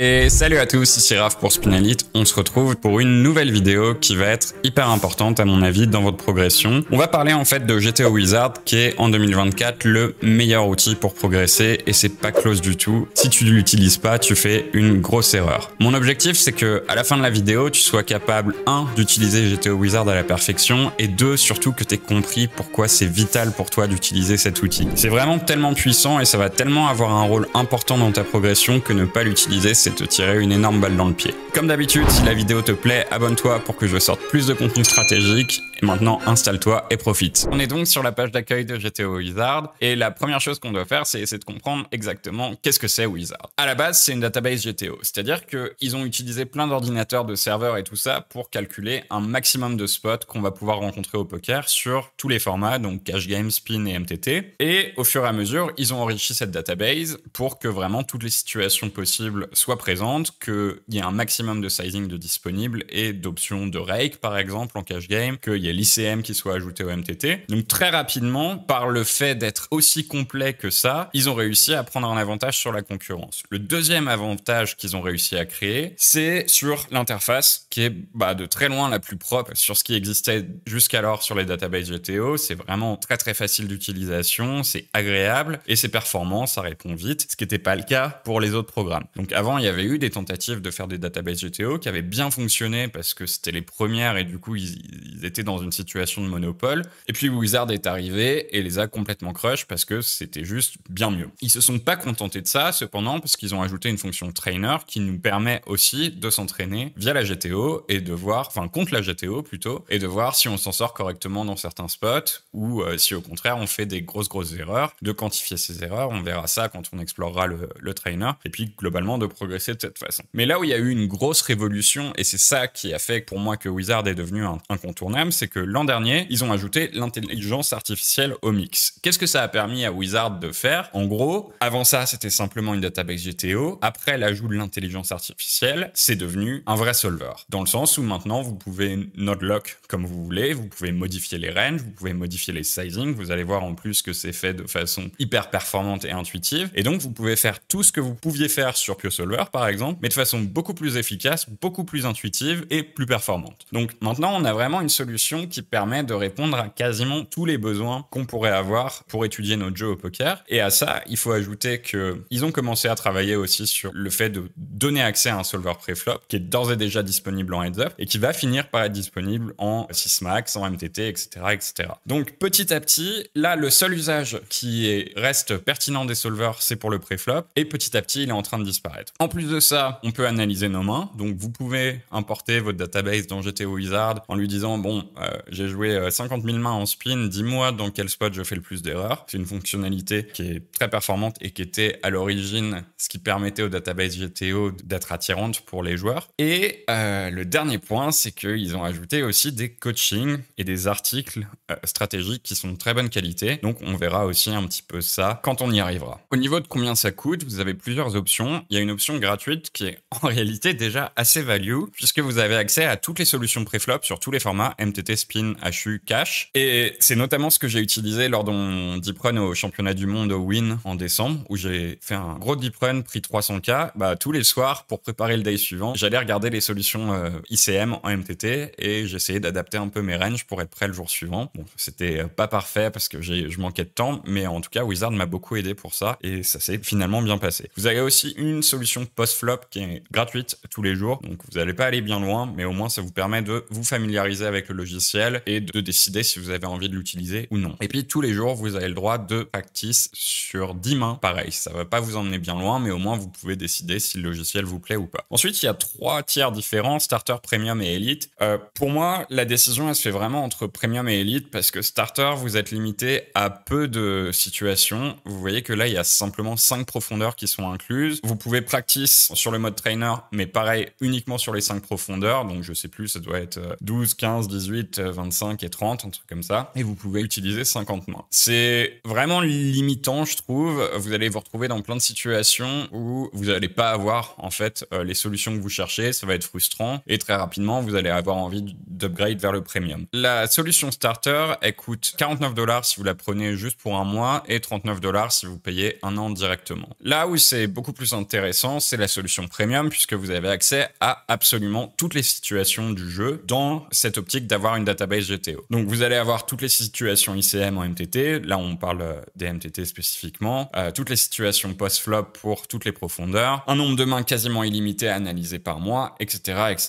Et salut à tous, ici Raph pour Spinalite, on se retrouve pour une nouvelle vidéo qui va être hyper importante à mon avis dans votre progression. On va parler en fait de GTO Wizard qui est en 2024 le meilleur outil pour progresser et c'est pas close du tout. Si tu l'utilises pas, tu fais une grosse erreur. Mon objectif c'est que à la fin de la vidéo, tu sois capable 1 d'utiliser GTO Wizard à la perfection et 2 surtout que tu aies compris pourquoi c'est vital pour toi d'utiliser cet outil. C'est vraiment tellement puissant et ça va tellement avoir un rôle important dans ta progression que ne pas l'utiliser c'est te tirer une énorme balle dans le pied. Comme d'habitude, si la vidéo te plaît, abonne-toi pour que je sorte plus de contenu stratégique. Et maintenant, installe-toi et profite. On est donc sur la page d'accueil de GTO Wizard. Et la première chose qu'on doit faire, c'est essayer de comprendre exactement qu'est-ce que c'est Wizard. À la base, c'est une database GTO. C'est-à-dire qu'ils ont utilisé plein d'ordinateurs, de serveurs et tout ça pour calculer un maximum de spots qu'on va pouvoir rencontrer au poker sur tous les formats, donc cash game, spin et MTT. Et au fur et à mesure, ils ont enrichi cette database pour que vraiment toutes les situations possibles soient présente, qu'il y a un maximum de sizing de disponible et d'options de rake, par exemple, en cash game, qu'il y ait l'ICM qui soit ajouté au MTT. Donc, très rapidement, par le fait d'être aussi complet que ça, ils ont réussi à prendre un avantage sur la concurrence. Le deuxième avantage qu'ils ont réussi à créer, c'est sur l'interface qui est bah, de très loin la plus propre sur ce qui existait jusqu'alors sur les databases GTO. C'est vraiment très très facile d'utilisation, c'est agréable et c'est performant, ça répond vite, ce qui n'était pas le cas pour les autres programmes. Donc avant, il y avait eu des tentatives de faire des databases GTO qui avaient bien fonctionné parce que c'était les premières et du coup ils, étaient dans une situation de monopole. Et puis Wizard est arrivé et les a complètement crush parce que c'était juste bien mieux. Ils se sont pas contentés de ça cependant parce qu'ils ont ajouté une fonction trainer qui nous permet aussi de s'entraîner via la GTO et de voir, enfin contre la GTO plutôt, et de voir si on s'en sort correctement dans certains spots ou euh, si au contraire on fait des grosses grosses erreurs, de quantifier ces erreurs, on verra ça quand on explorera le, trainer, et puis globalement de progresser de cette façon. Mais là où il y a eu une grosse révolution, et c'est ça qui a fait pour moi que Wizard est devenu un, incontournable, c'est que l'an dernier, ils ont ajouté l'intelligence artificielle au mix. Qu'est-ce que ça a permis à Wizard de faire En gros, avant ça, c'était simplement une database GTO. Après l'ajout de l'intelligence artificielle, c'est devenu un vrai solver dans le sens où maintenant vous pouvez node lock comme vous voulez, vous pouvez modifier les ranges, vous pouvez modifier les sizing, vous allez voir en plus que c'est fait de façon hyper performante et intuitive, et donc vous pouvez faire tout ce que vous pouviez faire sur PioSolver par exemple, mais de façon beaucoup plus efficace, beaucoup plus intuitive et plus performante. Donc maintenant on a vraiment une solution qui permet de répondre à quasiment tous les besoins qu'on pourrait avoir pour étudier notre jeu au poker, et à ça il faut ajouter qu'ils ont commencé à travailler aussi sur le fait de donner accès à un solver préflop qui est d'ores et déjà disponible en heads-up et qui va finir par être disponible en max en MTT, etc., etc. Donc petit à petit, là, le seul usage qui reste pertinent des solvers, c'est pour le préflop et petit à petit, il est en train de disparaître. En plus de ça, on peut analyser nos mains. Donc vous pouvez importer votre database dans GTO Wizard en lui disant, bon, euh, j'ai joué 50 euh, 000 mains en spin, dis-moi dans quel spot je fais le plus d'erreurs. C'est une fonctionnalité qui est très performante et qui était à l'origine ce qui permettait au database GTO d'être attirante pour les joueurs. Et euh, le dernier point, c'est qu'ils ont ajouté aussi des coachings et des articles euh, stratégiques qui sont de très bonne qualité. Donc on verra aussi un petit peu ça quand on y arrivera. Au niveau de combien ça coûte, vous avez plusieurs options. Il y a une option gratuite qui est en réalité déjà assez value puisque vous avez accès à toutes les solutions flop sur tous les formats MTT, Spin, HU, Cash. Et c'est notamment ce que j'ai utilisé lors de mon deep run au championnat du monde au Win en décembre où j'ai fait un gros deep run, pris 300K. Bah, tous les soirs pour préparer le day suivant, j'allais regarder les solutions euh, ICM en MTT et j'essayais d'adapter un peu mes ranges pour être prêt le jour suivant. Bon, c'était pas parfait parce que je manquais de temps, mais en tout cas, Wizard m'a beaucoup aidé pour ça et ça s'est finalement bien passé. Vous avez aussi une solution post-flop qui est gratuite tous les jours, donc vous n'allez pas aller bien loin, mais au moins ça vous permet de vous familiariser avec le logiciel et de décider si vous avez envie de l'utiliser ou non. Et puis tous les jours, vous avez le droit de practice sur 10 mains. Pareil, ça va pas vous emmener bien loin, mais au moins vous pouvez décider si le logiciel vous plaît ou pas. Ensuite, il y a trois tiers différents Starter, Premium et Elite. Euh, pour moi, la décision, elle se fait vraiment entre Premium et Elite parce que Starter, vous êtes limité à peu de situations. Vous voyez que là, il y a simplement 5 profondeurs qui sont incluses. Vous pouvez practice sur le mode trainer, mais pareil, uniquement sur les 5 profondeurs. Donc, je sais plus, ça doit être 12, 15, 18, 25 et 30, un truc comme ça. Et vous pouvez utiliser 50 mains. C'est vraiment limitant, je trouve. Vous allez vous retrouver dans plein de situations où vous n'allez pas avoir, en fait, euh, les solutions que vous cherchez. Ça va être frustrant et très rapidement, vous allez avoir envie d'upgrade vers le premium. La solution starter, elle coûte 49 dollars si vous la prenez juste pour un mois et 39 dollars si vous payez un an directement. Là où c'est beaucoup plus intéressant, c'est la solution premium puisque vous avez accès à absolument toutes les situations du jeu dans cette optique d'avoir une database GTO. Donc vous allez avoir toutes les situations ICM en MTT, là on parle euh, des MTT spécifiquement, euh, toutes les situations post-flop pour toutes les profondeurs, un nombre de mains quasiment illimité à analyser par mois, etc. etc.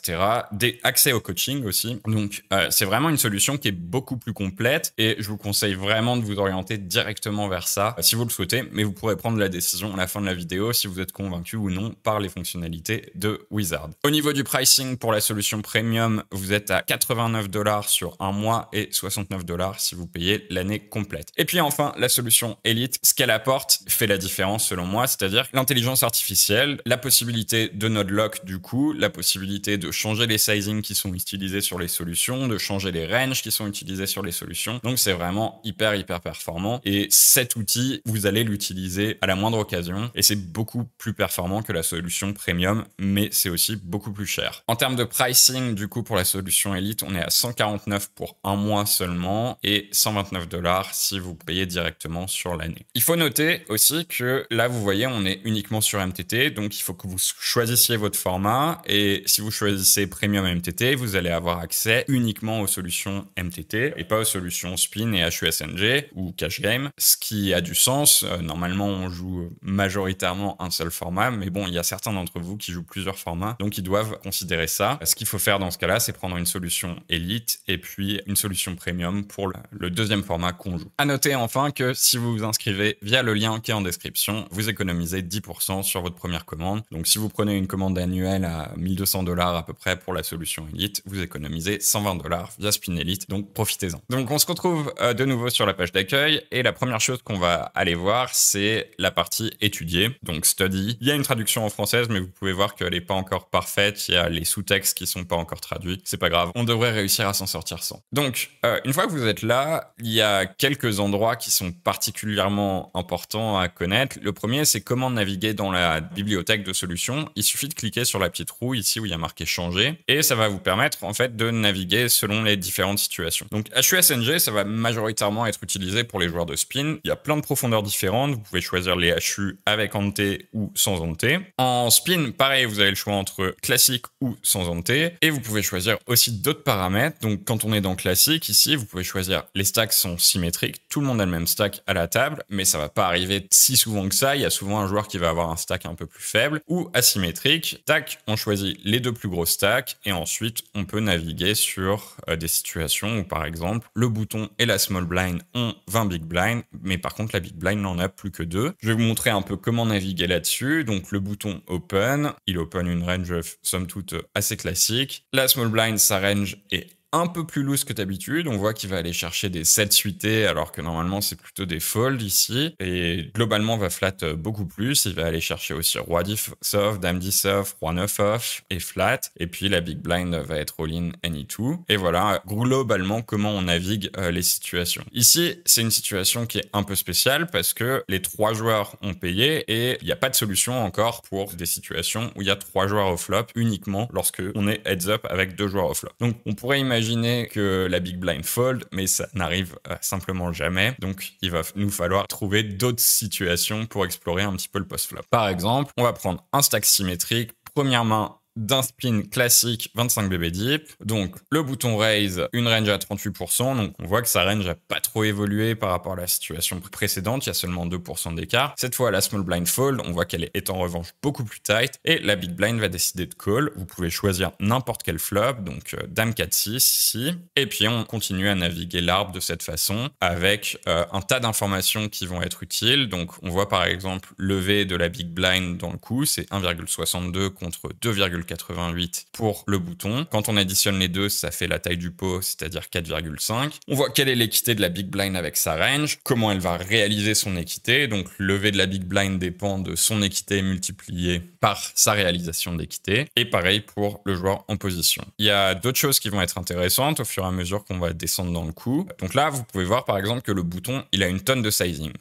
Des accès au coaching aussi. Donc, euh, c'est vraiment une solution qui est beaucoup plus complète et je vous conseille vraiment de vous orienter directement vers ça euh, si vous le souhaitez, mais vous pourrez prendre la décision à la fin de la vidéo si vous êtes convaincu ou non par les fonctionnalités de Wizard. Au niveau du pricing pour la solution premium, vous êtes à 89 dollars sur un mois et 69 dollars si vous payez l'année complète. Et puis enfin, la solution Elite, ce qu'elle apporte fait la différence selon moi, c'est-à-dire l'intelligence artificielle, la possibilité de node lock du coup, la possibilité de changer les sizing qui sont utilisés sur les solutions, de changer les ranges qui sont utilisés sur les solutions. Donc c'est vraiment hyper hyper performant et cet outil, vous allez l'utiliser à la moindre occasion et c'est beaucoup plus performant que la solution premium, mais c'est aussi beaucoup plus cher. En termes de pricing, du coup, pour la solution Elite, on est à 149 pour un mois seulement et 129 dollars si vous payez directement sur l'année. Il faut noter aussi que là, vous voyez, on est uniquement sur MTT, donc il faut que vous choisissiez votre format et si vous choisissez c'est Premium MTT, vous allez avoir accès uniquement aux solutions MTT et pas aux solutions Spin et HUSNG ou Cash Game, ce qui a du sens. Euh, normalement, on joue majoritairement un seul format, mais bon, il y a certains d'entre vous qui jouent plusieurs formats, donc ils doivent considérer ça. Ce qu'il faut faire dans ce cas-là, c'est prendre une solution Elite et puis une solution Premium pour le deuxième format qu'on joue. À noter enfin que si vous vous inscrivez via le lien qui est en description, vous économisez 10% sur votre première commande. Donc si vous prenez une commande annuelle à 1200 dollars peu près pour la solution Elite, vous économisez 120 dollars via Spin Elite, donc profitez-en. Donc on se retrouve euh, de nouveau sur la page d'accueil et la première chose qu'on va aller voir, c'est la partie étudier, donc study. Il y a une traduction en française, mais vous pouvez voir qu'elle n'est pas encore parfaite, il y a les sous-textes qui sont pas encore traduits, c'est pas grave, on devrait réussir à s'en sortir sans. Donc euh, une fois que vous êtes là, il y a quelques endroits qui sont particulièrement importants à connaître. Le premier, c'est comment naviguer dans la bibliothèque de solutions. Il suffit de cliquer sur la petite roue ici où il y a marqué changer et ça va vous permettre en fait de naviguer selon les différentes situations. Donc HUSNG, ça va majoritairement être utilisé pour les joueurs de spin. Il y a plein de profondeurs différentes. Vous pouvez choisir les HU avec Ante ou sans Ante. En spin, pareil, vous avez le choix entre classique ou sans Ante. Et vous pouvez choisir aussi d'autres paramètres. Donc quand on est dans classique, ici, vous pouvez choisir les stacks sont symétriques. Tout le monde a le même stack à la table, mais ça va pas arriver si souvent que ça. Il y a souvent un joueur qui va avoir un stack un peu plus faible ou asymétrique. Tac, on choisit les deux plus gros stack et ensuite on peut naviguer sur euh, des situations où par exemple le bouton et la small blind ont 20 big blind mais par contre la big blind n'en a plus que deux. Je vais vous montrer un peu comment naviguer là-dessus. Donc le bouton open, il open une range somme toute assez classique. La small blind sa range est un peu plus loose que d'habitude. On voit qu'il va aller chercher des 7 suités alors que normalement c'est plutôt des folds ici. Et globalement va flat euh, beaucoup plus. Il va aller chercher aussi roi 10 off, dame 10 off, roi 9 off et flat. Et puis la big blind va être all-in any two Et voilà globalement comment on navigue euh, les situations. Ici c'est une situation qui est un peu spéciale parce que les trois joueurs ont payé et il n'y a pas de solution encore pour des situations où il y a trois joueurs au flop uniquement lorsque on est heads up avec deux joueurs au flop. Donc on pourrait imaginer que la Big Blind fold, mais ça n'arrive euh, simplement jamais. Donc, il va nous falloir trouver d'autres situations pour explorer un petit peu le post-flop. Par exemple, on va prendre un stack symétrique, première main d'un spin classique 25 BB deep. Donc le bouton raise, une range à 38%. Donc on voit que sa range n'a pas trop évolué par rapport à la situation précédente. Il y a seulement 2% d'écart. Cette fois, la small blind fold, on voit qu'elle est en revanche beaucoup plus tight. Et la big blind va décider de call. Vous pouvez choisir n'importe quel flop. Donc euh, dame 4-6 ici. Et puis on continue à naviguer l'arbre de cette façon avec euh, un tas d'informations qui vont être utiles. Donc on voit par exemple lever de la big blind dans le coup. C'est 1,62 contre 2, 88 pour le bouton. Quand on additionne les deux, ça fait la taille du pot, c'est-à-dire 4,5. On voit quelle est l'équité de la big blind avec sa range, comment elle va réaliser son équité. Donc lever de la big blind dépend de son équité multipliée par sa réalisation d'équité. Et pareil pour le joueur en position. Il y a d'autres choses qui vont être intéressantes au fur et à mesure qu'on va descendre dans le coup. Donc là, vous pouvez voir par exemple que le bouton, il a une tonne de sizing.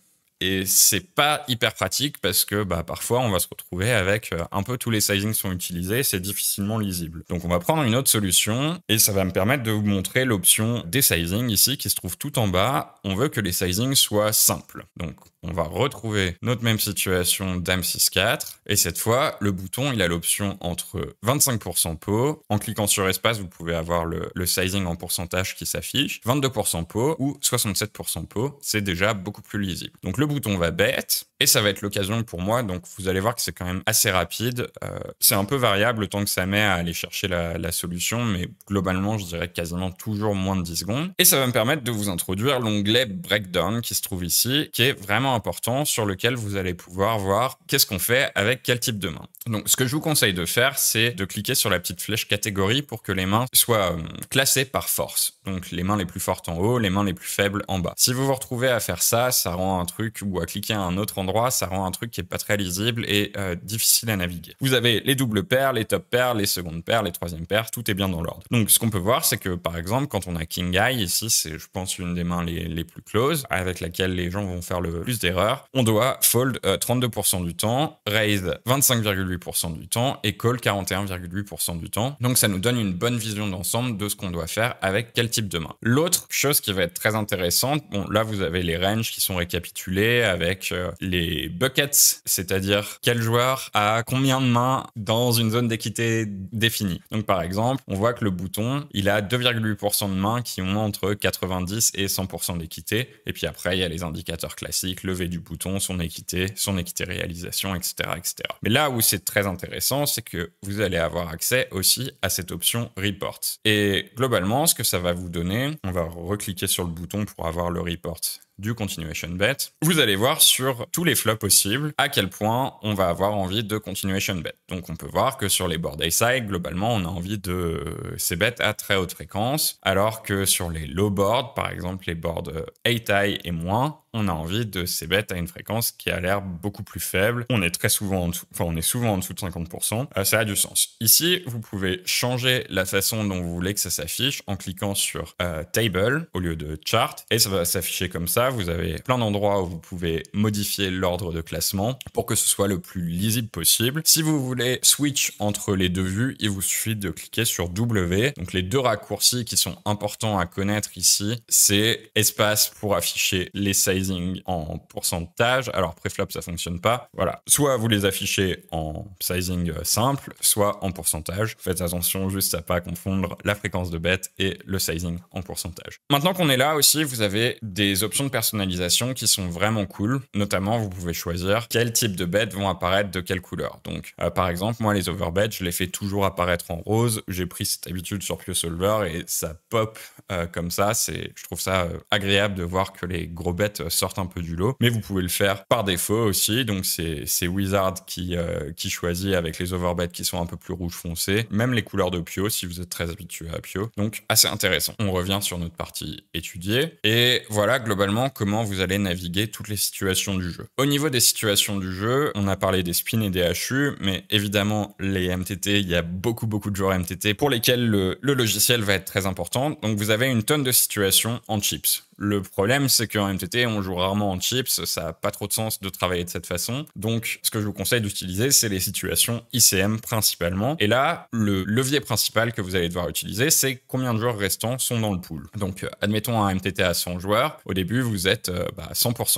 Et c'est pas hyper pratique parce que bah, parfois on va se retrouver avec euh, un peu tous les sizings sont utilisés, c'est difficilement lisible. Donc on va prendre une autre solution et ça va me permettre de vous montrer l'option des sizing ici qui se trouve tout en bas. On veut que les sizing soient simples. Donc on va retrouver notre même situation d'AM64 et cette fois le bouton il a l'option entre 25% pot. En cliquant sur espace vous pouvez avoir le, sizing en pourcentage qui s'affiche, 22% pot ou 67% pot. C'est déjà beaucoup plus lisible. Donc le on va bête. Et ça va être l'occasion pour moi. Donc, vous allez voir que c'est quand même assez rapide. Euh, c'est un peu variable le temps que ça met à aller chercher la, solution, mais globalement, je dirais quasiment toujours moins de 10 secondes. Et ça va me permettre de vous introduire l'onglet Breakdown qui se trouve ici, qui est vraiment important, sur lequel vous allez pouvoir voir qu'est-ce qu'on fait avec quel type de main. Donc, ce que je vous conseille de faire, c'est de cliquer sur la petite flèche catégorie pour que les mains soient euh, classées par force. Donc, les mains les plus fortes en haut, les mains les plus faibles en bas. Si vous vous retrouvez à faire ça, ça rend un truc ou à cliquer à un autre endroit ça rend un truc qui est pas très lisible et euh, difficile à naviguer. Vous avez les doubles paires, les top paires, les secondes paires, les troisièmes paires, tout est bien dans l'ordre. Donc ce qu'on peut voir, c'est que par exemple, quand on a King Eye, ici c'est je pense une des mains les, les, plus closes, avec laquelle les gens vont faire le plus d'erreurs, on doit fold 32% euh, du temps, raise 25,8% du temps et call 41,8% du temps. Donc ça nous donne une bonne vision d'ensemble de ce qu'on doit faire avec quel type de main. L'autre chose qui va être très intéressante, bon là vous avez les ranges qui sont récapitulés avec euh, les les buckets, c'est-à-dire quel joueur a combien de mains dans une zone d'équité définie. Donc par exemple, on voit que le bouton, il a 2,8% de mains qui ont entre 90 et 100% d'équité. Et puis après, il y a les indicateurs classiques, levée du bouton, son équité, son équité réalisation, etc. etc. Mais là où c'est très intéressant, c'est que vous allez avoir accès aussi à cette option report. Et globalement, ce que ça va vous donner, on va recliquer sur le bouton pour avoir le report du continuation bet, vous allez voir sur tous les flops possibles à quel point on va avoir envie de continuation bet. Donc on peut voir que sur les board side, globalement, on a envie de euh, ces bets à très haute fréquence, alors que sur les low boards, par exemple les boards 8 euh, high et moins, on a envie de ces bêtes à une fréquence qui a l'air beaucoup plus faible. On est très souvent en dessous, on est souvent en dessous de 50%. Euh, ça a du sens. Ici, vous pouvez changer la façon dont vous voulez que ça s'affiche en cliquant sur euh, Table au lieu de Chart et ça va s'afficher comme ça. Vous avez plein d'endroits où vous pouvez modifier l'ordre de classement pour que ce soit le plus lisible possible. Si vous voulez switch entre les deux vues, il vous suffit de cliquer sur W. Donc les deux raccourcis qui sont importants à connaître ici, c'est espace pour afficher les sizes en pourcentage. Alors pré-flop ça fonctionne pas. Voilà. Soit vous les affichez en sizing euh, simple, soit en pourcentage. Faites attention juste à pas confondre la fréquence de bête et le sizing en pourcentage. Maintenant qu'on est là aussi, vous avez des options de personnalisation qui sont vraiment cool. Notamment, vous pouvez choisir quel type de bête vont apparaître de quelle couleur. Donc, euh, par exemple, moi, les overbets, je les fais toujours apparaître en rose. J'ai pris cette habitude sur Solver et ça pop euh, comme ça. C'est, je trouve ça agréable de voir que les gros bêtes sortent un peu du lot. Mais vous pouvez le faire par défaut aussi. Donc c'est Wizard qui, euh, qui choisit avec les overbeds qui sont un peu plus rouge foncé. Même les couleurs de Pio si vous êtes très habitué à Pio. Donc assez intéressant. On revient sur notre partie étudiée. Et voilà globalement comment vous allez naviguer toutes les situations du jeu. Au niveau des situations du jeu, on a parlé des spins et des HU, mais évidemment les MTT, il y a beaucoup beaucoup de joueurs MTT pour lesquels le logiciel va être très important. Donc vous avez une tonne de situations en chips. Le problème, c'est qu'en MTT, on joue rarement en chips, ça n'a pas trop de sens de travailler de cette façon. Donc, ce que je vous conseille d'utiliser, c'est les situations ICM principalement. Et là, le levier principal que vous allez devoir utiliser, c'est combien de joueurs restants sont dans le pool. Donc, euh, admettons un MTT à 100 joueurs. Au début, vous êtes 100% euh,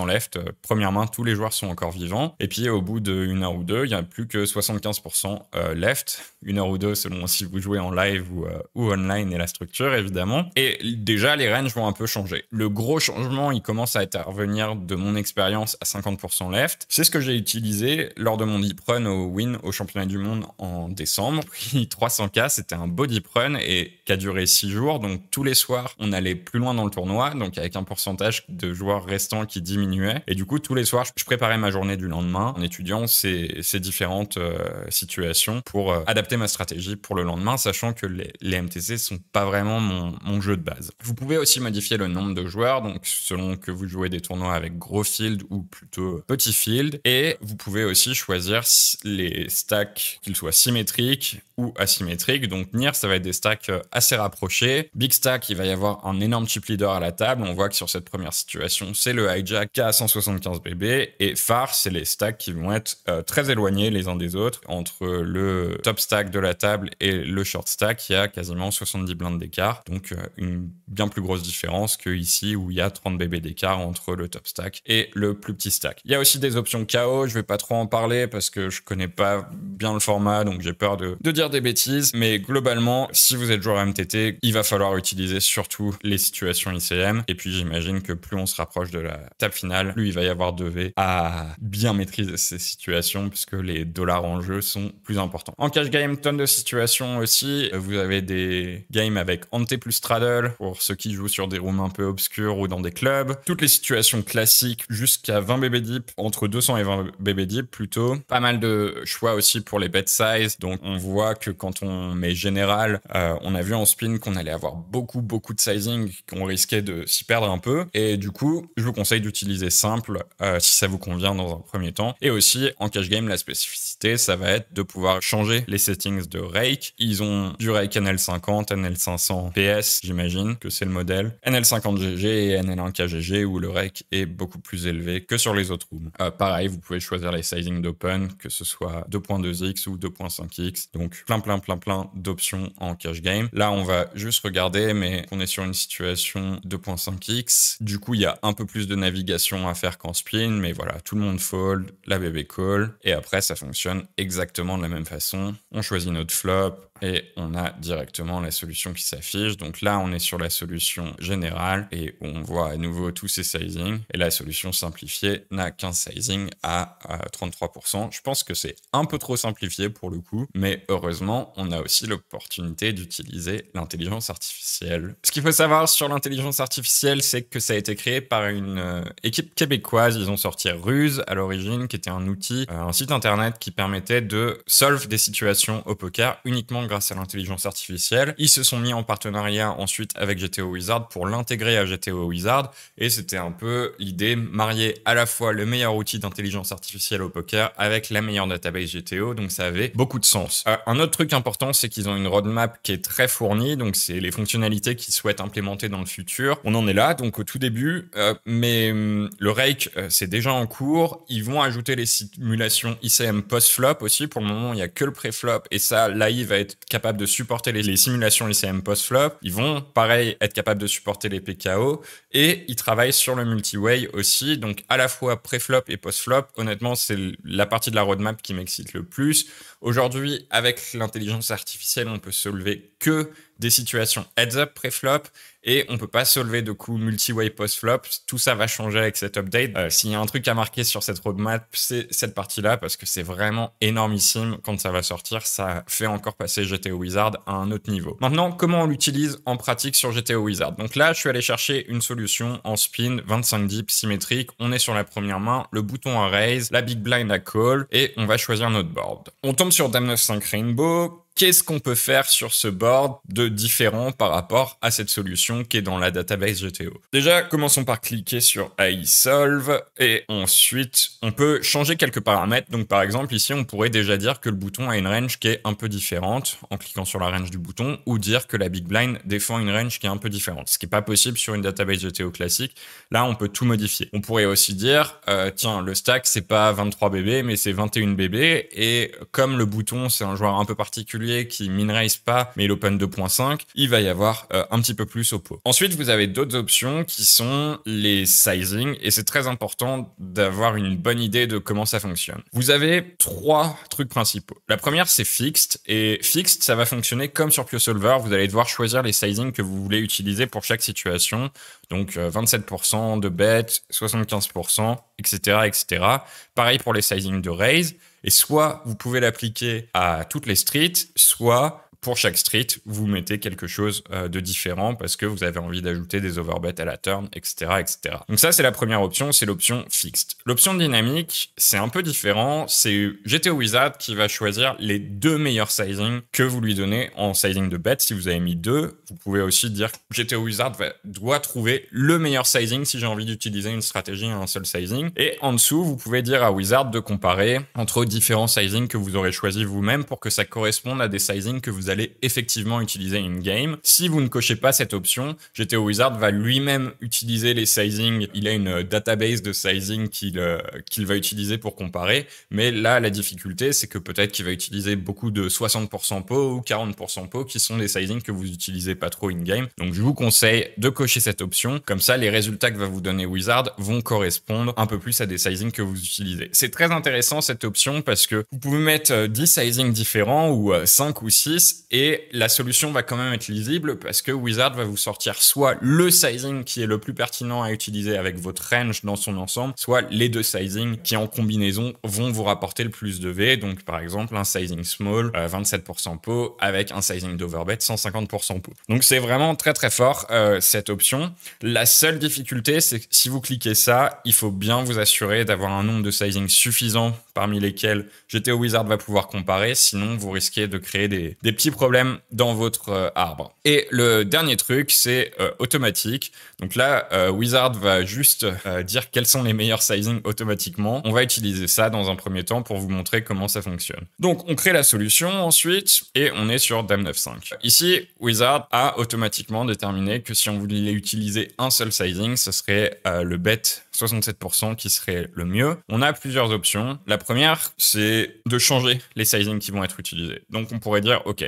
bah, left. Euh, première main, tous les joueurs sont encore vivants. Et puis, au bout d'une heure ou deux, il n'y a plus que 75% left une heure ou deux selon si vous jouez en live ou, euh, ou online et la structure évidemment. Et déjà les ranges vont un peu changer. Le gros changement, il commence à intervenir de mon expérience à 50% left. C'est ce que j'ai utilisé lors de mon deep run au win au championnat du monde en décembre. 300K, c'était un beau deep run et qui a duré 6 jours. Donc tous les soirs, on allait plus loin dans le tournoi, donc avec un pourcentage de joueurs restants qui diminuait. Et du coup, tous les soirs, je préparais ma journée du lendemain en étudiant ces, différentes euh, situations pour euh, adapter ma stratégie pour le lendemain, sachant que les, les MTC sont pas vraiment mon, jeu de base. Vous pouvez aussi modifier le nombre de joueurs, donc selon que vous jouez des tournois avec gros field ou plutôt petit field, et vous pouvez aussi choisir les stacks, qu'ils soient symétriques ou asymétriques. Donc Nier, ça va être des stacks euh, assez rapprochés. Big stack, il va y avoir un énorme chip leader à la table. On voit que sur cette première situation, c'est le hijack qui 175 BB, et phare, c'est les stacks qui vont être euh, très éloignés les uns des autres entre le top stack de la table et le short stack, il y a quasiment 70 blindes d'écart. Donc euh, une bien plus grosse différence que ici où il y a 30 bébés d'écart entre le top stack et le plus petit stack. Il y a aussi des options KO, je vais pas trop en parler parce que je connais pas bien le format, donc j'ai peur de, de dire des bêtises. Mais globalement, si vous êtes joueur MTT, il va falloir utiliser surtout les situations ICM. Et puis j'imagine que plus on se rapproche de la table finale, plus il va y avoir de V à bien maîtriser ces situations puisque les dollars en jeu sont plus importants. En cash game, tonne de situations aussi. Vous avez des games avec Ante plus Straddle pour ceux qui jouent sur des rooms un peu obscurs ou dans des clubs. Toutes les situations classiques jusqu'à 20 bb deep, entre 200 et 20 bb deep plutôt. Pas mal de choix aussi pour les bet size. Donc on voit que quand on met général, euh, on a vu en spin qu'on allait avoir beaucoup beaucoup de sizing, qu'on risquait de s'y perdre un peu. Et du coup, je vous conseille d'utiliser simple euh, si ça vous convient dans un premier temps. Et aussi en cash game, la spécificité, ça va être de pouvoir changer les settings de rake. Ils ont du rake NL50, NL500 PS, j'imagine que c'est le modèle, NL50GG et NL1KGG où le rake est beaucoup plus élevé que sur les autres rooms. Euh, pareil, vous pouvez choisir les sizing d'open, que ce soit 2.2x ou 2.5x. Donc plein, plein, plein, plein d'options en cash game. Là, on va juste regarder, mais on est sur une situation 2.5x. Du coup, il y a un peu plus de navigation à faire qu'en spin, mais voilà, tout le monde fold, la BB call, et après, ça fonctionne exactement de la même façon. On choisis notre flop, et on a directement la solution qui s'affiche. Donc là, on est sur la solution générale et on voit à nouveau tous ces sizings. Et la solution simplifiée n'a qu'un sizing à, 33%. Je pense que c'est un peu trop simplifié pour le coup, mais heureusement, on a aussi l'opportunité d'utiliser l'intelligence artificielle. Ce qu'il faut savoir sur l'intelligence artificielle, c'est que ça a été créé par une euh, équipe québécoise. Ils ont sorti Ruse à l'origine, qui était un outil, euh, un site internet qui permettait de solve des situations au poker uniquement grâce à l'intelligence artificielle. Ils se sont mis en partenariat ensuite avec GTO Wizard pour l'intégrer à GTO Wizard. Et c'était un peu l'idée marier à la fois le meilleur outil d'intelligence artificielle au poker avec la meilleure database GTO. Donc ça avait beaucoup de sens. Euh, un autre truc important, c'est qu'ils ont une roadmap qui est très fournie. Donc c'est les fonctionnalités qu'ils souhaitent implémenter dans le futur. On en est là, donc au tout début. Euh, mais hum, le rake, euh, c'est déjà en cours. Ils vont ajouter les simulations ICM post-flop aussi. Pour le moment, il n'y a que le pré-flop. Et ça, l'AI va être Capable de supporter les, les simulations ICM post-flop. Ils vont, pareil, être capables de supporter les PKO. Et ils travaillent sur le multi-way aussi. Donc, à la fois pré-flop et post-flop. Honnêtement, c'est la partie de la roadmap qui m'excite le plus. Aujourd'hui, avec l'intelligence artificielle, on peut soulever que des situations heads-up pré-flop et on peut pas solver de coup multi-way post-flop. Tout ça va changer avec cet update. Euh, s'il y a un truc à marquer sur cette roadmap, c'est cette partie-là parce que c'est vraiment énormissime quand ça va sortir. Ça fait encore passer GTO Wizard à un autre niveau. Maintenant, comment on l'utilise en pratique sur GTO Wizard Donc là, je suis allé chercher une solution en spin 25 deep symétrique. On est sur la première main, le bouton à raise, la big blind à call et on va choisir notre board. On tombe sur Dame 9 5 Rainbow qu'est-ce qu'on peut faire sur ce board de différent par rapport à cette solution qui est dans la database GTO. Déjà, commençons par cliquer sur AI Solve et ensuite, on peut changer quelques paramètres. Donc, par exemple, ici, on pourrait déjà dire que le bouton a une range qui est un peu différente en cliquant sur la range du bouton ou dire que la big blind défend une range qui est un peu différente, ce qui n'est pas possible sur une database GTO classique. Là, on peut tout modifier. On pourrait aussi dire, euh, tiens, le stack, c'est pas 23 BB, mais c'est 21 BB. et comme le bouton, c'est un joueur un peu particulier qui min pas, mais il open 2.5, il va y avoir euh, un petit peu plus au pot. Ensuite, vous avez d'autres options qui sont les sizing, et c'est très important d'avoir une bonne idée de comment ça fonctionne. Vous avez trois trucs principaux. La première, c'est fixed, et fixed, ça va fonctionner comme sur PioSolver, vous allez devoir choisir les sizing que vous voulez utiliser pour chaque situation, donc 27% euh, de bet, 75%, etc., etc. Pareil pour les sizing de raise. Et soit vous pouvez l'appliquer à toutes les streets, soit pour chaque street, vous mettez quelque chose euh, de différent parce que vous avez envie d'ajouter des overbets à la turn, etc., etc. Donc ça, c'est la première option, c'est l'option fixed. L'option dynamique, c'est un peu différent. C'est GTO Wizard qui va choisir les deux meilleurs sizing que vous lui donnez en sizing de bet. Si vous avez mis deux, vous pouvez aussi dire que GTO Wizard doit trouver le meilleur sizing si j'ai envie d'utiliser une stratégie à un seul sizing. Et en dessous, vous pouvez dire à Wizard de comparer entre différents sizing que vous aurez choisi vous-même pour que ça corresponde à des sizing que vous allez effectivement utiliser in-game. Si vous ne cochez pas cette option, GTO Wizard va lui-même utiliser les sizing. Il a une euh, database de sizing euh, qu'il va utiliser pour comparer. Mais là, la difficulté, c'est que peut-être qu'il va utiliser beaucoup de 60% pot ou 40% pot, qui sont des sizing que vous utilisez pas trop in-game. Donc, je vous conseille de cocher cette option. Comme ça, les résultats que va vous donner Wizard vont correspondre un peu plus à des sizing que vous utilisez. C'est très intéressant cette option parce que vous pouvez mettre 10 euh, sizing différents ou 5 ou 6 et la solution va quand même être lisible parce que Wizard va vous sortir soit le sizing qui est le plus pertinent à utiliser avec votre range dans son ensemble, soit les deux sizing qui en combinaison vont vous rapporter le plus de V. Donc par exemple un sizing small 27% euh, pot avec un sizing d'overbet 150% pot. Donc c'est vraiment très très fort euh, cette option. La seule difficulté c'est que si vous cliquez ça, il faut bien vous assurer d'avoir un nombre de sizing suffisant parmi lesquels GTO Wizard va pouvoir comparer, sinon vous risquez de créer des, petits problèmes dans votre euh, arbre. Et le dernier truc, c'est euh, automatique. Donc là, euh, Wizard va juste dire quels sont les meilleurs sizing automatiquement. On va utiliser ça dans un premier temps pour vous montrer comment ça fonctionne. Donc on crée la solution ensuite et on est sur Dame 9.5. Ici, Wizard a automatiquement déterminé que si on voulait utiliser un seul sizing, ce serait le bet 67% qui serait le mieux. On a plusieurs options. La première, c'est de changer les sizing qui vont être utilisés. Donc on pourrait dire, OK,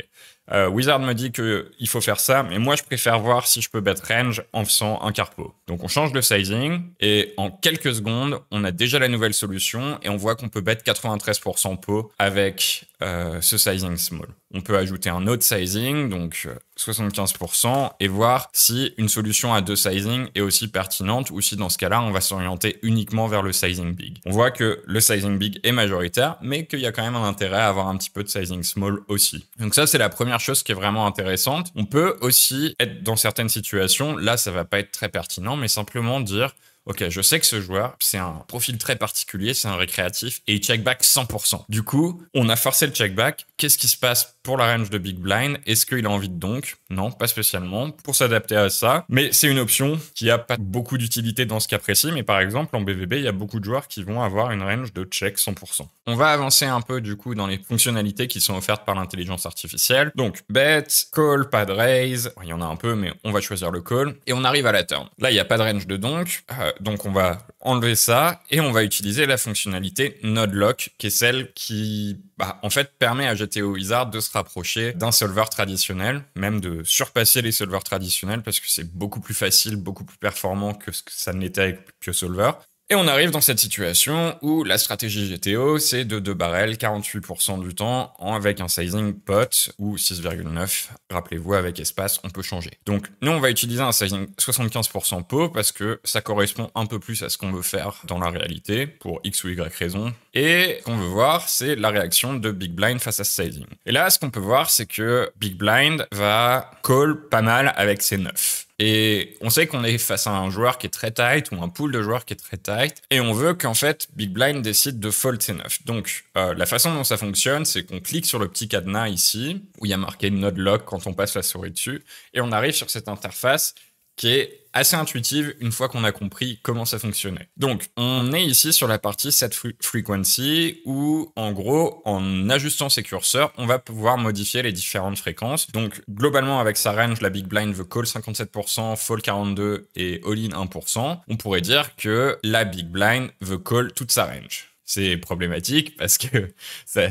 euh, Wizard me dit qu'il faut faire ça, mais moi je préfère voir si je peux battre range en faisant un carpo. Donc on change le sizing et en quelques secondes, on a déjà la nouvelle solution et on voit qu'on peut battre 93% pot avec euh, ce sizing small on peut ajouter un autre sizing, donc 75%, euh, et voir si une solution à deux sizing est aussi pertinente ou si dans ce cas-là, on va s'orienter uniquement vers le sizing big. On voit que le sizing big est majoritaire, mais qu'il y a quand même un intérêt à avoir un petit peu de sizing small aussi. Donc ça, c'est la première chose qui est vraiment intéressante. On peut aussi être dans certaines situations, là, ça va pas être très pertinent, mais simplement dire ok, je sais que ce joueur, c'est un profil très particulier, c'est un récréatif, et il check back 100%. Du coup, on a forcé le check back. Qu'est-ce qui se passe pour la range de Big Blind Est-ce qu'il a envie de donc Non, pas spécialement, pour s'adapter à ça. Mais c'est une option qui a pas beaucoup d'utilité dans ce cas précis, mais par exemple, en BVB, il y a beaucoup de joueurs qui vont avoir une range de check 100%. On va avancer un peu, du coup, dans les fonctionnalités qui sont offertes par l'intelligence artificielle. Donc, bet, call, pas de raise. Il y en a un peu, mais on va choisir le call. Et on arrive à la turn. Là, il n'y a pas de range de donc. Euh, donc on va enlever ça et on va utiliser la fonctionnalité node lock qui est celle qui bah, en fait permet à GTO Wizard de se rapprocher d'un solver traditionnel, même de surpasser les solvers traditionnels parce que c'est beaucoup plus facile, beaucoup plus performant que ce que ça n'était avec solver. Et on arrive dans cette situation où la stratégie GTO, c'est de 2 barrels 48% du temps avec un sizing pot ou 6,9. Rappelez-vous, avec espace, on peut changer. Donc, nous, on va utiliser un sizing 75% pot parce que ça correspond un peu plus à ce qu'on veut faire dans la réalité pour X ou Y raison. Et ce qu'on veut voir, c'est la réaction de Big Blind face à sizing. Et là, ce qu'on peut voir, c'est que Big Blind va call pas mal avec ses 9. Et on sait qu'on est face à un joueur qui est très tight ou un pool de joueurs qui est très tight. Et on veut qu'en fait, Big Blind décide de fold enough. Donc, euh, la façon dont ça fonctionne, c'est qu'on clique sur le petit cadenas ici, où il y a marqué Node Lock quand on passe la souris dessus. Et on arrive sur cette interface qui est assez intuitive une fois qu'on a compris comment ça fonctionnait. Donc, on est ici sur la partie set frequency où, en gros, en ajustant ses curseurs, on va pouvoir modifier les différentes fréquences. Donc, globalement, avec sa range, la big blind veut call 57%, fall 42% et all-in 1%. On pourrait dire que la big blind veut call toute sa range. C'est problématique parce que ça,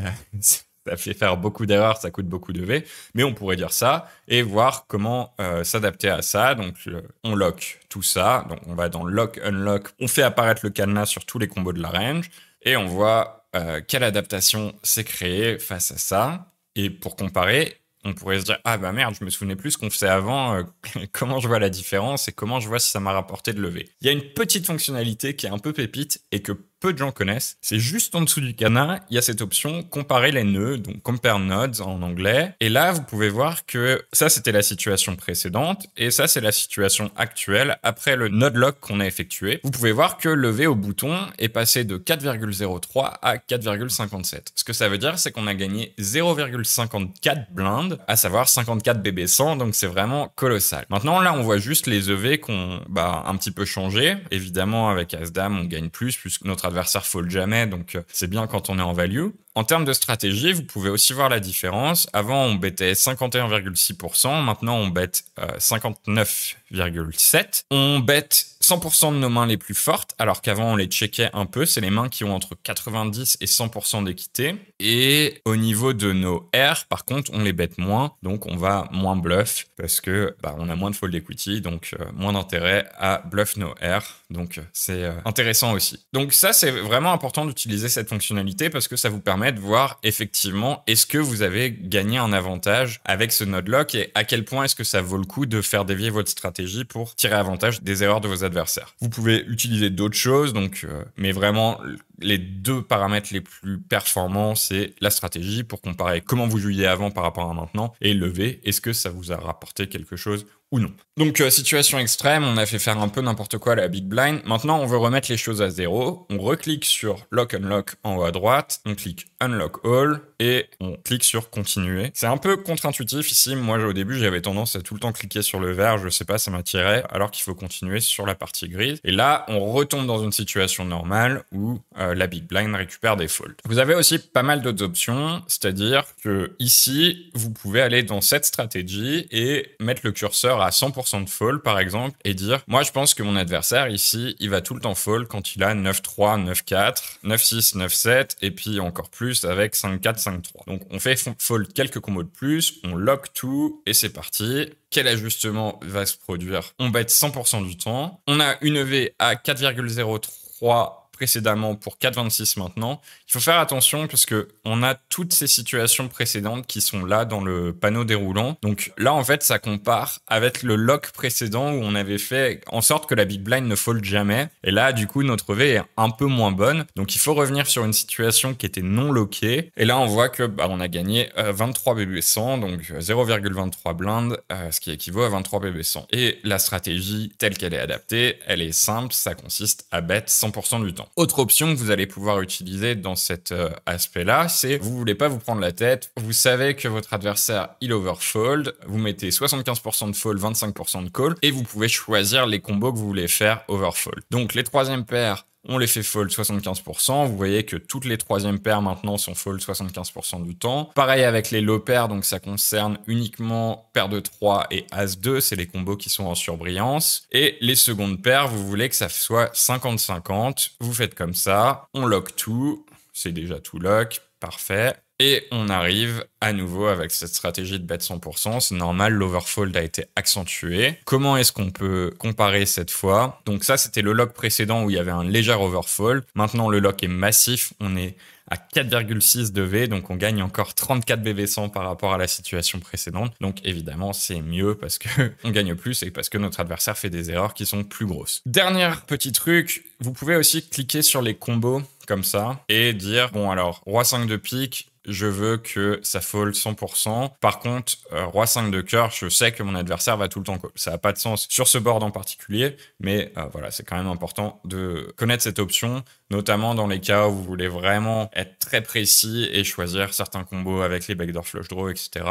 ça fait faire beaucoup d'erreurs, ça coûte beaucoup de V, mais on pourrait dire ça et voir comment euh, s'adapter à ça. Donc euh, on lock tout ça, donc on va dans lock, unlock, on fait apparaître le cadenas sur tous les combos de la range et on voit euh, quelle adaptation s'est créée face à ça. Et pour comparer, on pourrait se dire ah bah merde, je me souvenais plus ce qu'on faisait avant, comment je vois la différence et comment je vois si ça m'a rapporté de lever. Il y a une petite fonctionnalité qui est un peu pépite et que peu de gens connaissent. C'est juste en dessous du canard. il y a cette option comparer les nœuds, donc compare nodes en anglais. Et là, vous pouvez voir que ça, c'était la situation précédente et ça, c'est la situation actuelle après le node lock qu'on a effectué. Vous pouvez voir que le V au bouton est passé de 4,03 à 4,57. Ce que ça veut dire, c'est qu'on a gagné 0,54 blindes, à savoir 54 BB100, donc c'est vraiment colossal. Maintenant, là, on voit juste les EV qu'on, bah, un petit peu changé. Évidemment, avec Asdam, on gagne plus puisque notre adversaire fold jamais, donc euh, c'est bien quand on est en value. En termes de stratégie, vous pouvez aussi voir la différence. Avant, on bêtait 51,6%, maintenant on bête 59,7%. Euh, on bête 100% de nos mains les plus fortes, alors qu'avant on les checkait un peu, c'est les mains qui ont entre 90 et 100% d'équité. Et au niveau de nos R, par contre, on les bête moins, donc on va moins bluff parce que bah, on a moins de fold equity, donc euh, moins d'intérêt à bluff nos R. Donc euh, c'est euh, intéressant aussi. Donc ça, c'est vraiment important d'utiliser cette fonctionnalité parce que ça vous permet de voir effectivement est-ce que vous avez gagné un avantage avec ce node lock et à quel point est-ce que ça vaut le coup de faire dévier votre stratégie pour tirer avantage des erreurs de vos adversaires. Vous pouvez utiliser d'autres choses, donc, euh, mais vraiment, les deux paramètres les plus performants, c'est la stratégie pour comparer comment vous jouiez avant par rapport à maintenant et lever. est-ce que ça vous a rapporté quelque chose ou non. Donc euh, situation extrême, on a fait faire un peu n'importe quoi à la Big Blind. Maintenant, on veut remettre les choses à zéro. On reclique sur Lock and Lock en haut à droite, on clique Unlock All et on mm. clique sur Continuer. C'est un peu contre-intuitif ici. Moi, au début, j'avais tendance à tout le temps cliquer sur le vert, je sais pas, ça m'attirait, alors qu'il faut continuer sur la partie grise. Et là, on retombe dans une situation normale où euh, la Big Blind récupère des folds. Vous avez aussi pas mal d'autres options, c'est-à-dire que ici, vous pouvez aller dans cette stratégie et mettre le curseur à 100% de fold, par exemple, et dire, moi, je pense que mon adversaire ici, il va tout le temps fold quand il a 9-3, 9-4, 9-6, 9-7, et puis encore plus avec 5-4, 5-3. Donc on fait fold quelques combos de plus, on lock tout et c'est parti. Quel ajustement va se produire On bête 100% du temps. On a une V à 4,03 précédemment pour 4,26 maintenant. Il faut faire attention parce que on a toutes ces situations précédentes qui sont là dans le panneau déroulant. Donc là, en fait, ça compare avec le lock précédent où on avait fait en sorte que la big blind ne fold jamais. Et là, du coup, notre V est un peu moins bonne. Donc il faut revenir sur une situation qui était non lockée. Et là, on voit que bah, on a gagné 23 BB 100, donc 0,23 euh, blind, euh, ce qui équivaut à 23 BB 100. Et la stratégie telle qu'elle est adaptée, elle est simple. Ça consiste à bet 100% du temps. Autre option que vous allez pouvoir utiliser dans cet euh, aspect-là, c'est vous voulez pas vous prendre la tête, vous savez que votre adversaire il overfold, vous mettez 75% de fold, 25% de call, et vous pouvez choisir les combos que vous voulez faire overfold. Donc les troisième paires on les fait fold 75%. Vous voyez que toutes les troisièmes paires maintenant sont fold 75% du temps. Pareil avec les low pairs, donc ça concerne uniquement paire de 3 et as 2, c'est les combos qui sont en surbrillance. Et les secondes paires, vous voulez que ça soit 50-50. Vous faites comme ça, on lock tout, c'est déjà tout lock, parfait. Et on arrive à nouveau avec cette stratégie de bête 100%. C'est normal, l'overfold a été accentué. Comment est-ce qu'on peut comparer cette fois Donc ça, c'était le lock précédent où il y avait un léger overfold. Maintenant, le lock est massif. On est à 4,6 de V, donc on gagne encore 34 BV100 par rapport à la situation précédente. Donc évidemment, c'est mieux parce que on gagne plus et parce que notre adversaire fait des erreurs qui sont plus grosses. Dernier petit truc, vous pouvez aussi cliquer sur les combos comme ça et dire bon alors roi 5 de pique, je veux que ça fold 100%. Par contre, euh, roi 5 de cœur, je sais que mon adversaire va tout le temps Ça n'a pas de sens sur ce board en particulier, mais euh, voilà, c'est quand même important de connaître cette option notamment dans les cas où vous voulez vraiment être très précis et choisir certains combos avec les backdoor flush draw, etc.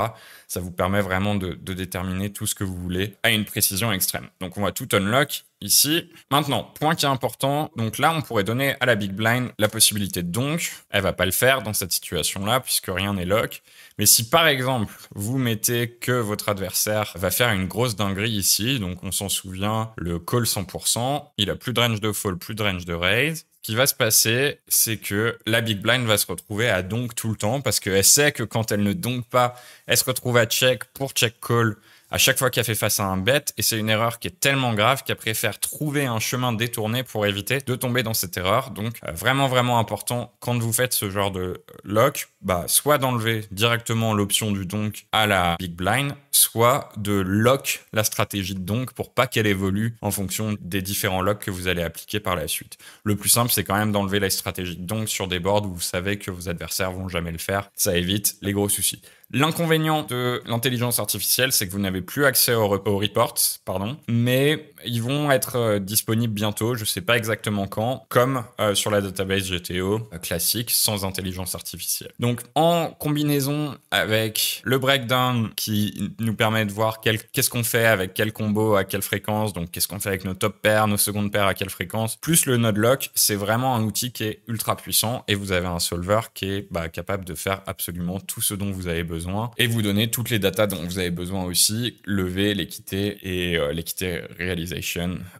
Ça vous permet vraiment de, déterminer tout ce que vous voulez à une précision extrême. Donc on va tout unlock ici. Maintenant, point qui est important, donc là on pourrait donner à la big blind la possibilité donc, elle va pas le faire dans cette situation-là puisque rien n'est lock. Mais si par exemple vous mettez que votre adversaire va faire une grosse dinguerie ici, donc on s'en souvient, le call 100%, il a plus de range de fall, plus de range de raise, qui va se passer, c'est que la Big Blind va se retrouver à donk tout le temps parce qu'elle sait que quand elle ne donk pas, elle se retrouve à check pour check call à chaque fois a fait face à un bet, et c'est une erreur qui est tellement grave qu'elle préfère trouver un chemin détourné pour éviter de tomber dans cette erreur. Donc euh, vraiment vraiment important quand vous faites ce genre de lock, bah, soit d'enlever directement l'option du donc à la big blind, soit de lock la stratégie de donc pour pas qu'elle évolue en fonction des différents locks que vous allez appliquer par la suite. Le plus simple c'est quand même d'enlever la stratégie de donc sur des boards où vous savez que vos adversaires vont jamais le faire. Ça évite les gros soucis. L'inconvénient de l'intelligence artificielle, c'est que vous n'avez plus accès aux, reports, pardon, mais ils vont être euh, disponibles bientôt, je ne sais pas exactement quand, comme euh, sur la database GTO euh, classique sans intelligence artificielle. Donc en combinaison avec le breakdown qui nous permet de voir qu'est-ce qu'on fait avec quel combo à quelle fréquence, donc qu'est-ce qu'on fait avec nos top pairs, nos secondes paires à quelle fréquence, plus le node lock, c'est vraiment un outil qui est ultra puissant et vous avez un solver qui est bah, capable de faire absolument tout ce dont vous avez besoin et vous donner toutes les datas dont vous avez besoin aussi, lever, l'équité et l'équité les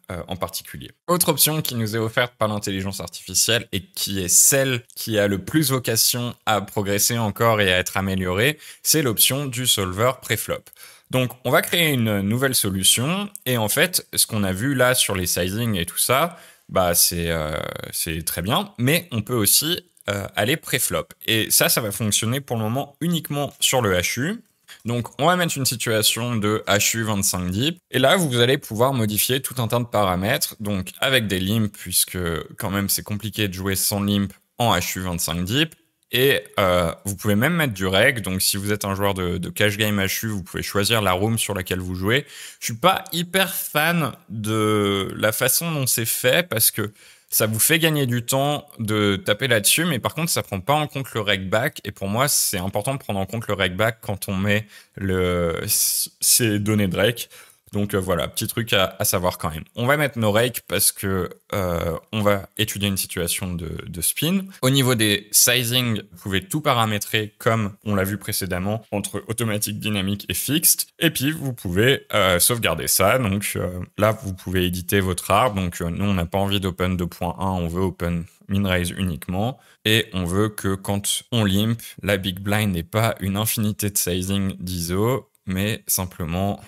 euh, en particulier. Autre option qui nous est offerte par l'intelligence artificielle et qui est celle qui a le plus vocation à progresser encore et à être améliorée, c'est l'option du solver flop Donc, on va créer une nouvelle solution et en fait, ce qu'on a vu là sur les sizing et tout ça, bah c'est euh, très bien, mais on peut aussi euh, aller aller flop Et ça, ça va fonctionner pour le moment uniquement sur le HU. Donc, on va mettre une situation de HU25 deep. Et là, vous allez pouvoir modifier tout un tas de paramètres. Donc, avec des limps, puisque quand même, c'est compliqué de jouer sans limp en HU25 deep. Et euh, vous pouvez même mettre du reg. Donc, si vous êtes un joueur de, de, cash game HU, vous pouvez choisir la room sur laquelle vous jouez. Je suis pas hyper fan de la façon dont c'est fait parce que ça vous fait gagner du temps de taper là-dessus, mais par contre, ça prend pas en compte le reg back. Et pour moi, c'est important de prendre en compte le reg back quand on met le, ces données de REC. Donc euh, voilà, petit truc à, savoir quand même. On va mettre nos rakes parce que euh, on va étudier une situation de, spin. Au niveau des sizing, vous pouvez tout paramétrer comme on l'a vu précédemment entre automatique, dynamique et fixed. Et puis vous pouvez euh, sauvegarder ça. Donc là, vous pouvez éditer votre arbre. Donc nous, on n'a pas envie d'open 2.1, on veut open minraise uniquement. Et on veut que quand on limp, la big blind n'est pas une infinité de sizing d'ISO, mais simplement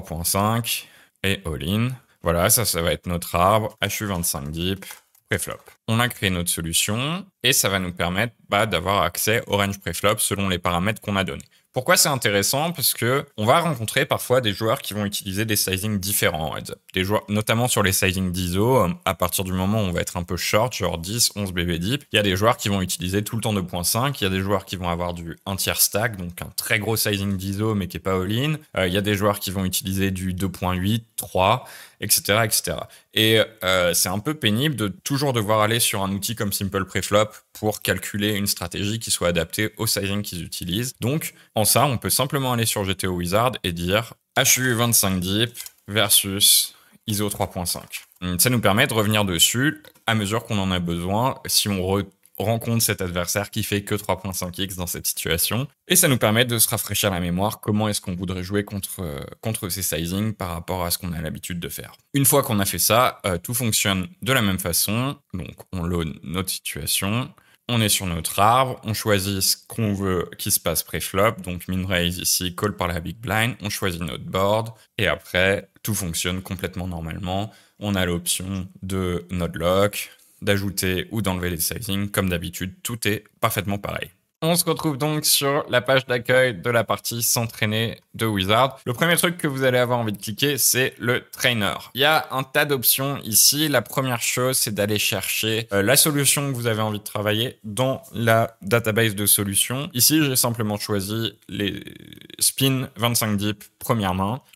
3.5 et all-in. Voilà, ça, ça va être notre arbre HU25 deep preflop. On a créé notre solution et ça va nous permettre bah, d'avoir accès au range preflop selon les paramètres qu'on a donnés. Pourquoi c'est intéressant Parce que on va rencontrer parfois des joueurs qui vont utiliser des sizings différents. Des joueurs, notamment sur les sizing d'ISO, euh, à partir du moment où on va être un peu short, genre 10, 11 BB deep, il y a des joueurs qui vont utiliser tout le temps 2.5, il y a des joueurs qui vont avoir du 1 tiers stack, donc un très gros sizing d'ISO mais qui est pas all-in, euh, il y a des joueurs qui vont utiliser du 2.8, 3, etc. Et euh, c'est un peu pénible de toujours devoir aller sur un outil comme Simple Preflop pour calculer une stratégie qui soit adaptée au sizing qu'ils utilisent. Donc, en ça, on peut simplement aller sur GTO Wizard et dire HU25 Deep versus ISO 3.5. Ça nous permet de revenir dessus à mesure qu'on en a besoin. Si on, rencontre cet adversaire qui fait que 3.5x dans cette situation. Et ça nous permet de se rafraîchir la mémoire comment est-ce qu'on voudrait jouer contre, euh, contre ces sizing par rapport à ce qu'on a l'habitude de faire. Une fois qu'on a fait ça, euh, tout fonctionne de la même façon. Donc on load notre situation, on est sur notre arbre, on choisit ce qu'on veut qui se passe pré-flop, donc min-raise ici, call par la big blind, on choisit notre board, et après, tout fonctionne complètement normalement. On a l'option de node lock, d'ajouter ou d'enlever les sizing. Comme d'habitude, tout est parfaitement pareil. On se retrouve donc sur la page d'accueil de la partie s'entraîner de Wizard. Le premier truc que vous allez avoir envie de cliquer, c'est le trainer. Il y a un tas d'options ici. La première chose, c'est d'aller chercher euh, la solution que vous avez envie de travailler dans la database de solutions. Ici, j'ai simplement choisi les spin 25 deep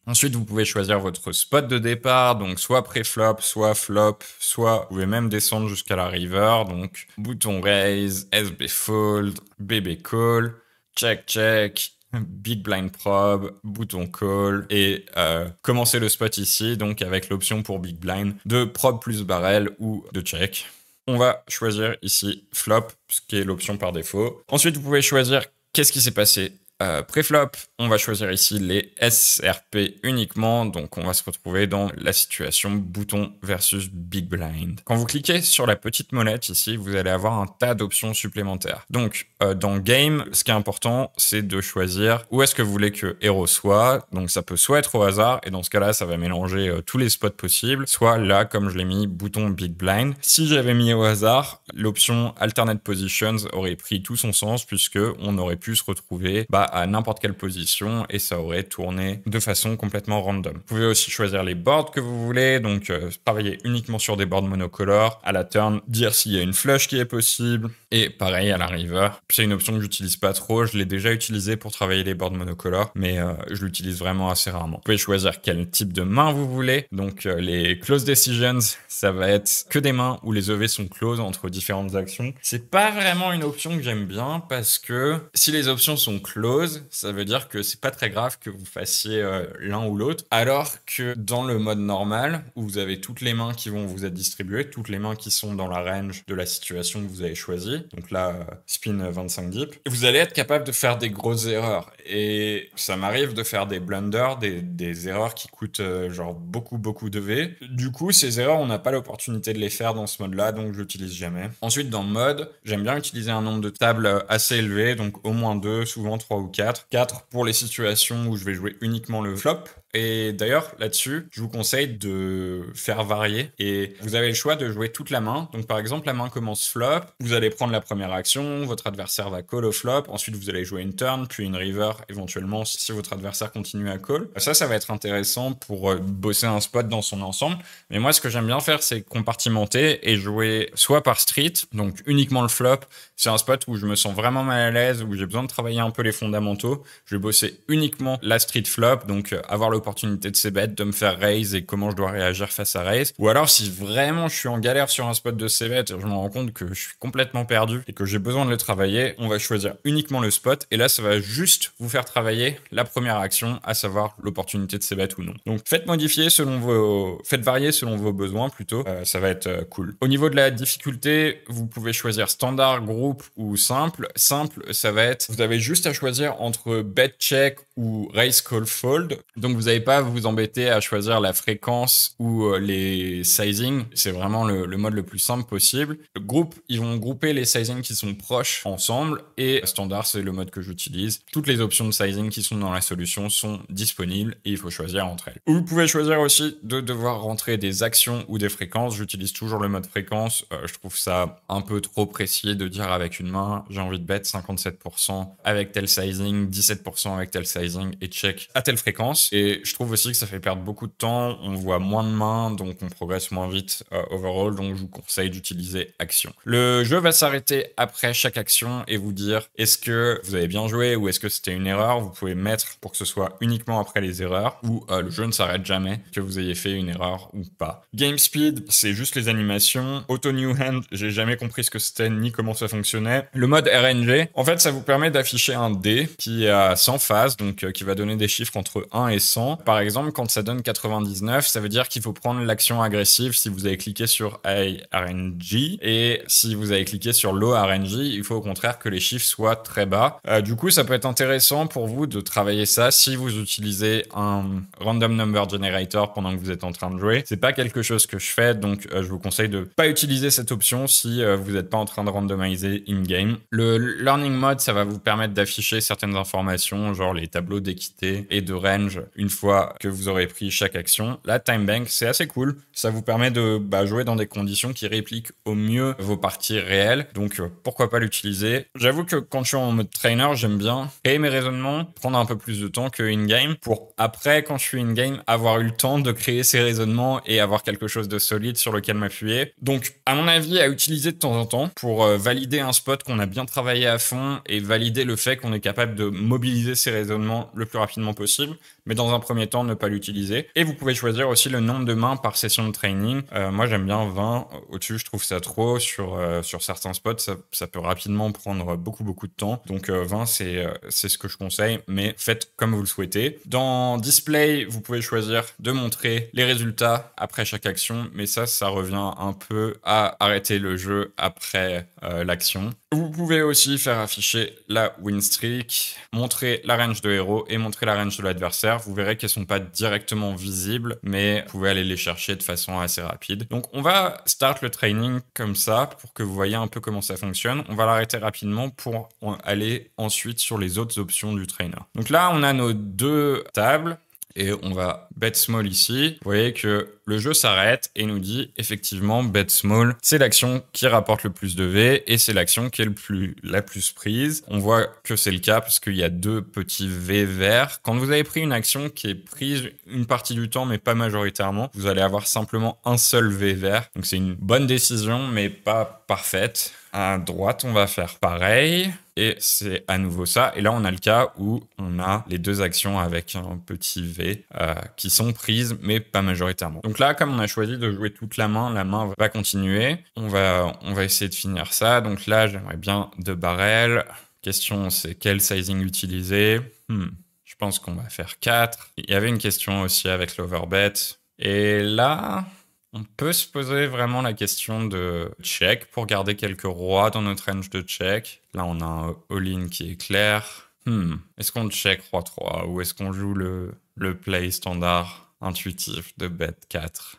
Ensuite, vous pouvez choisir votre spot de départ, donc soit pré-flop, soit flop, soit vous pouvez même descendre jusqu'à la river, donc bouton raise, SB fold, BB call, check check, Big Blind Probe, bouton call et euh, commencer le spot ici, donc avec l'option pour Big Blind de probe plus barrel ou de check. On va choisir ici flop, ce qui est l'option par défaut. Ensuite, vous pouvez choisir qu'est-ce qui s'est passé euh, Préflop, on va choisir ici les SRP uniquement, donc on va se retrouver dans la situation bouton versus big blind. Quand vous cliquez sur la petite molette ici, vous allez avoir un tas d'options supplémentaires. Donc euh, dans game, ce qui est important, c'est de choisir où est-ce que vous voulez que héros soit. Donc ça peut soit être au hasard, et dans ce cas-là, ça va mélanger euh, tous les spots possibles, soit là, comme je l'ai mis, bouton big blind. Si j'avais mis au hasard, l'option alternate positions aurait pris tout son sens puisque on aurait pu se retrouver bah, à n'importe quelle position et ça aurait tourné de façon complètement random. Vous pouvez aussi choisir les boards que vous voulez, donc euh, travailler uniquement sur des boards monocolores, à la turn, dire s'il y a une flush qui est possible, et pareil à la river. C'est une option que j'utilise pas trop, je l'ai déjà utilisée pour travailler les boards monocolores, mais euh, je l'utilise vraiment assez rarement. Vous pouvez choisir quel type de main vous voulez, donc euh, les close decisions, ça va être que des mains où les EV sont closes entre différentes actions. C'est pas vraiment une option que j'aime bien parce que si les options sont closes, ça veut dire que c'est pas très grave que vous fassiez euh, l'un ou l'autre. Alors que dans le mode normal, où vous avez toutes les mains qui vont vous être distribuées, toutes les mains qui sont dans la range de la situation que vous avez choisie, donc là, euh, spin 25 deep, vous allez être capable de faire des grosses erreurs. Et ça m'arrive de faire des blunders, des, erreurs qui coûtent euh, genre beaucoup, beaucoup de V. Du coup, ces erreurs, on n'a pas l'opportunité de les faire dans ce mode-là, donc je l'utilise jamais. Ensuite, dans mode, j'aime bien utiliser un nombre de tables assez élevé, donc au moins deux, souvent trois ou 4. 4 pour les situations où je vais jouer uniquement le flop. Et d'ailleurs, là-dessus, je vous conseille de faire varier. Et vous avez le choix de jouer toute la main. Donc, par exemple, la main commence flop. Vous allez prendre la première action. Votre adversaire va call au flop. Ensuite, vous allez jouer une turn, puis une river, éventuellement, si votre adversaire continue à call. Ça, ça va être intéressant pour euh, bosser un spot dans son ensemble. Mais moi, ce que j'aime bien faire, c'est compartimenter et jouer soit par street, donc uniquement le flop. C'est un spot où je me sens vraiment mal à l'aise, où j'ai besoin de travailler un peu les fondamentaux. Je vais bosser uniquement la street flop, donc euh, avoir le Opportunité de ces bêtes, de me faire raise et comment je dois réagir face à raise. Ou alors si vraiment je suis en galère sur un spot de ces bêtes je me rends compte que je suis complètement perdu et que j'ai besoin de le travailler, on va choisir uniquement le spot et là ça va juste vous faire travailler la première action, à savoir l'opportunité de ces bêtes ou non. Donc faites modifier selon vos, faites varier selon vos besoins plutôt, euh, ça va être euh, cool. Au niveau de la difficulté, vous pouvez choisir standard, groupe ou simple. Simple, ça va être, vous avez juste à choisir entre bet check ou raise call fold. Donc vous avez pas vous embêter à choisir la fréquence ou euh, les sizing. C'est vraiment le, mode le plus simple possible. Le groupe, ils vont grouper les sizing qui sont proches ensemble et standard, c'est le mode que j'utilise. Toutes les options de sizing qui sont dans la solution sont disponibles et il faut choisir entre elles. Vous pouvez choisir aussi de devoir rentrer des actions ou des fréquences. J'utilise toujours le mode fréquence. Euh, je trouve ça un peu trop précis de dire avec une main, j'ai envie de bet 57% avec tel sizing, 17% avec tel sizing et check à telle fréquence. Et je trouve aussi que ça fait perdre beaucoup de temps, on voit moins de mains, donc on progresse moins vite euh, overall, donc je vous conseille d'utiliser action. Le jeu va s'arrêter après chaque action et vous dire est-ce que vous avez bien joué ou est-ce que c'était une erreur. Vous pouvez mettre pour que ce soit uniquement après les erreurs ou euh, le jeu ne s'arrête jamais que vous ayez fait une erreur ou pas. Game speed, c'est juste les animations. Auto new hand, j'ai jamais compris ce que c'était ni comment ça fonctionnait. Le mode RNG, en fait, ça vous permet d'afficher un dé qui a 100 phases, donc euh, qui va donner des chiffres entre 1 et 100 par exemple, quand ça donne 99, ça veut dire qu'il faut prendre l'action agressive si vous avez cliqué sur High RNG. Et si vous avez cliqué sur Low RNG, il faut au contraire que les chiffres soient très bas. Euh, du coup, ça peut être intéressant pour vous de travailler ça si vous utilisez un Random Number Generator pendant que vous êtes en train de jouer. C'est pas quelque chose que je fais, donc euh, je vous conseille de pas utiliser cette option si euh, vous n'êtes pas en train de randomiser in-game. Le Learning Mode, ça va vous permettre d'afficher certaines informations, genre les tableaux d'équité et de range, une fois fois que vous aurez pris chaque action. La time bank, c'est assez cool. Ça vous permet de bah, jouer dans des conditions qui répliquent au mieux vos parties réelles. Donc euh, pourquoi pas l'utiliser. J'avoue que quand je suis en mode trainer, j'aime bien créer mes raisonnements, prendre un peu plus de temps que in-game pour après, quand je suis in-game, avoir eu le temps de créer ces raisonnements et avoir quelque chose de solide sur lequel m'appuyer. Donc, à mon avis, à utiliser de temps en temps pour euh, valider un spot qu'on a bien travaillé à fond et valider le fait qu'on est capable de mobiliser ces raisonnements le plus rapidement possible. Mais dans un premier temps ne pas l'utiliser. Et vous pouvez choisir aussi le nombre de mains par session de training. Euh, moi j'aime bien 20 au-dessus, je trouve ça trop. Sur, euh, sur certains spots, ça, peut rapidement prendre beaucoup beaucoup de temps. Donc 20 euh, c'est ce que je conseille, mais faites comme vous le souhaitez. Dans display, vous pouvez choisir de montrer les résultats après chaque action, mais ça ça revient un peu à arrêter le jeu après euh, l'action. Vous pouvez aussi faire afficher la win streak, montrer la range de héros et montrer la range de l'adversaire. Vous verrez qu'elles ne sont pas directement visibles, mais vous pouvez aller les chercher de façon assez rapide. Donc on va start le training comme ça pour que vous voyez un peu comment ça fonctionne. On va l'arrêter rapidement pour aller ensuite sur les autres options du trainer. Donc là, on a nos deux tables et on va bet small ici. Vous voyez que le jeu s'arrête et nous dit effectivement bet small, c'est l'action qui rapporte le plus de V et c'est l'action qui est le plus, la plus prise. On voit que c'est le cas parce qu'il y a deux petits V verts. Quand vous avez pris une action qui est prise une partie du temps mais pas majoritairement, vous allez avoir simplement un seul V vert. Donc c'est une bonne décision mais pas parfaite. À droite, on va faire pareil. Et c'est à nouveau ça. Et là, on a le cas où on a les deux actions avec un petit V euh, qui sont prises, mais pas majoritairement là, comme on a choisi de jouer toute la main, la main va continuer. On va, on va essayer de finir ça. Donc là, j'aimerais bien deux barrels. Question, c'est quel sizing utiliser hmm, Je pense qu'on va faire 4. Il y avait une question aussi avec l'overbet. Et là, on peut se poser vraiment la question de check pour garder quelques rois dans notre range de check. Là, on a un all-in qui est clair. Hmm, est-ce qu'on check roi 3 ou est-ce qu'on joue le play standard intuitif de bête 4.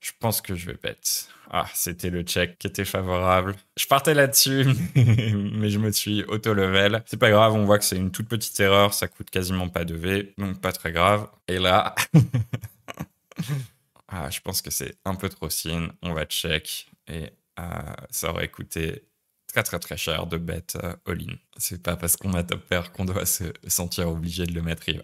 Je pense que je vais bête. Ah, c'était le check qui était favorable. Je partais là-dessus, mais je me suis auto-level. C'est pas grave, on voit que c'est une toute petite erreur, ça coûte quasiment pas de V, donc pas très grave. Et là... ah, je pense que c'est un peu trop signe. On va check. Et euh, ça aurait coûté très très très cher de bête euh, all-in. C'est pas parce qu'on a top pair qu'on doit se sentir obligé de le mettre river.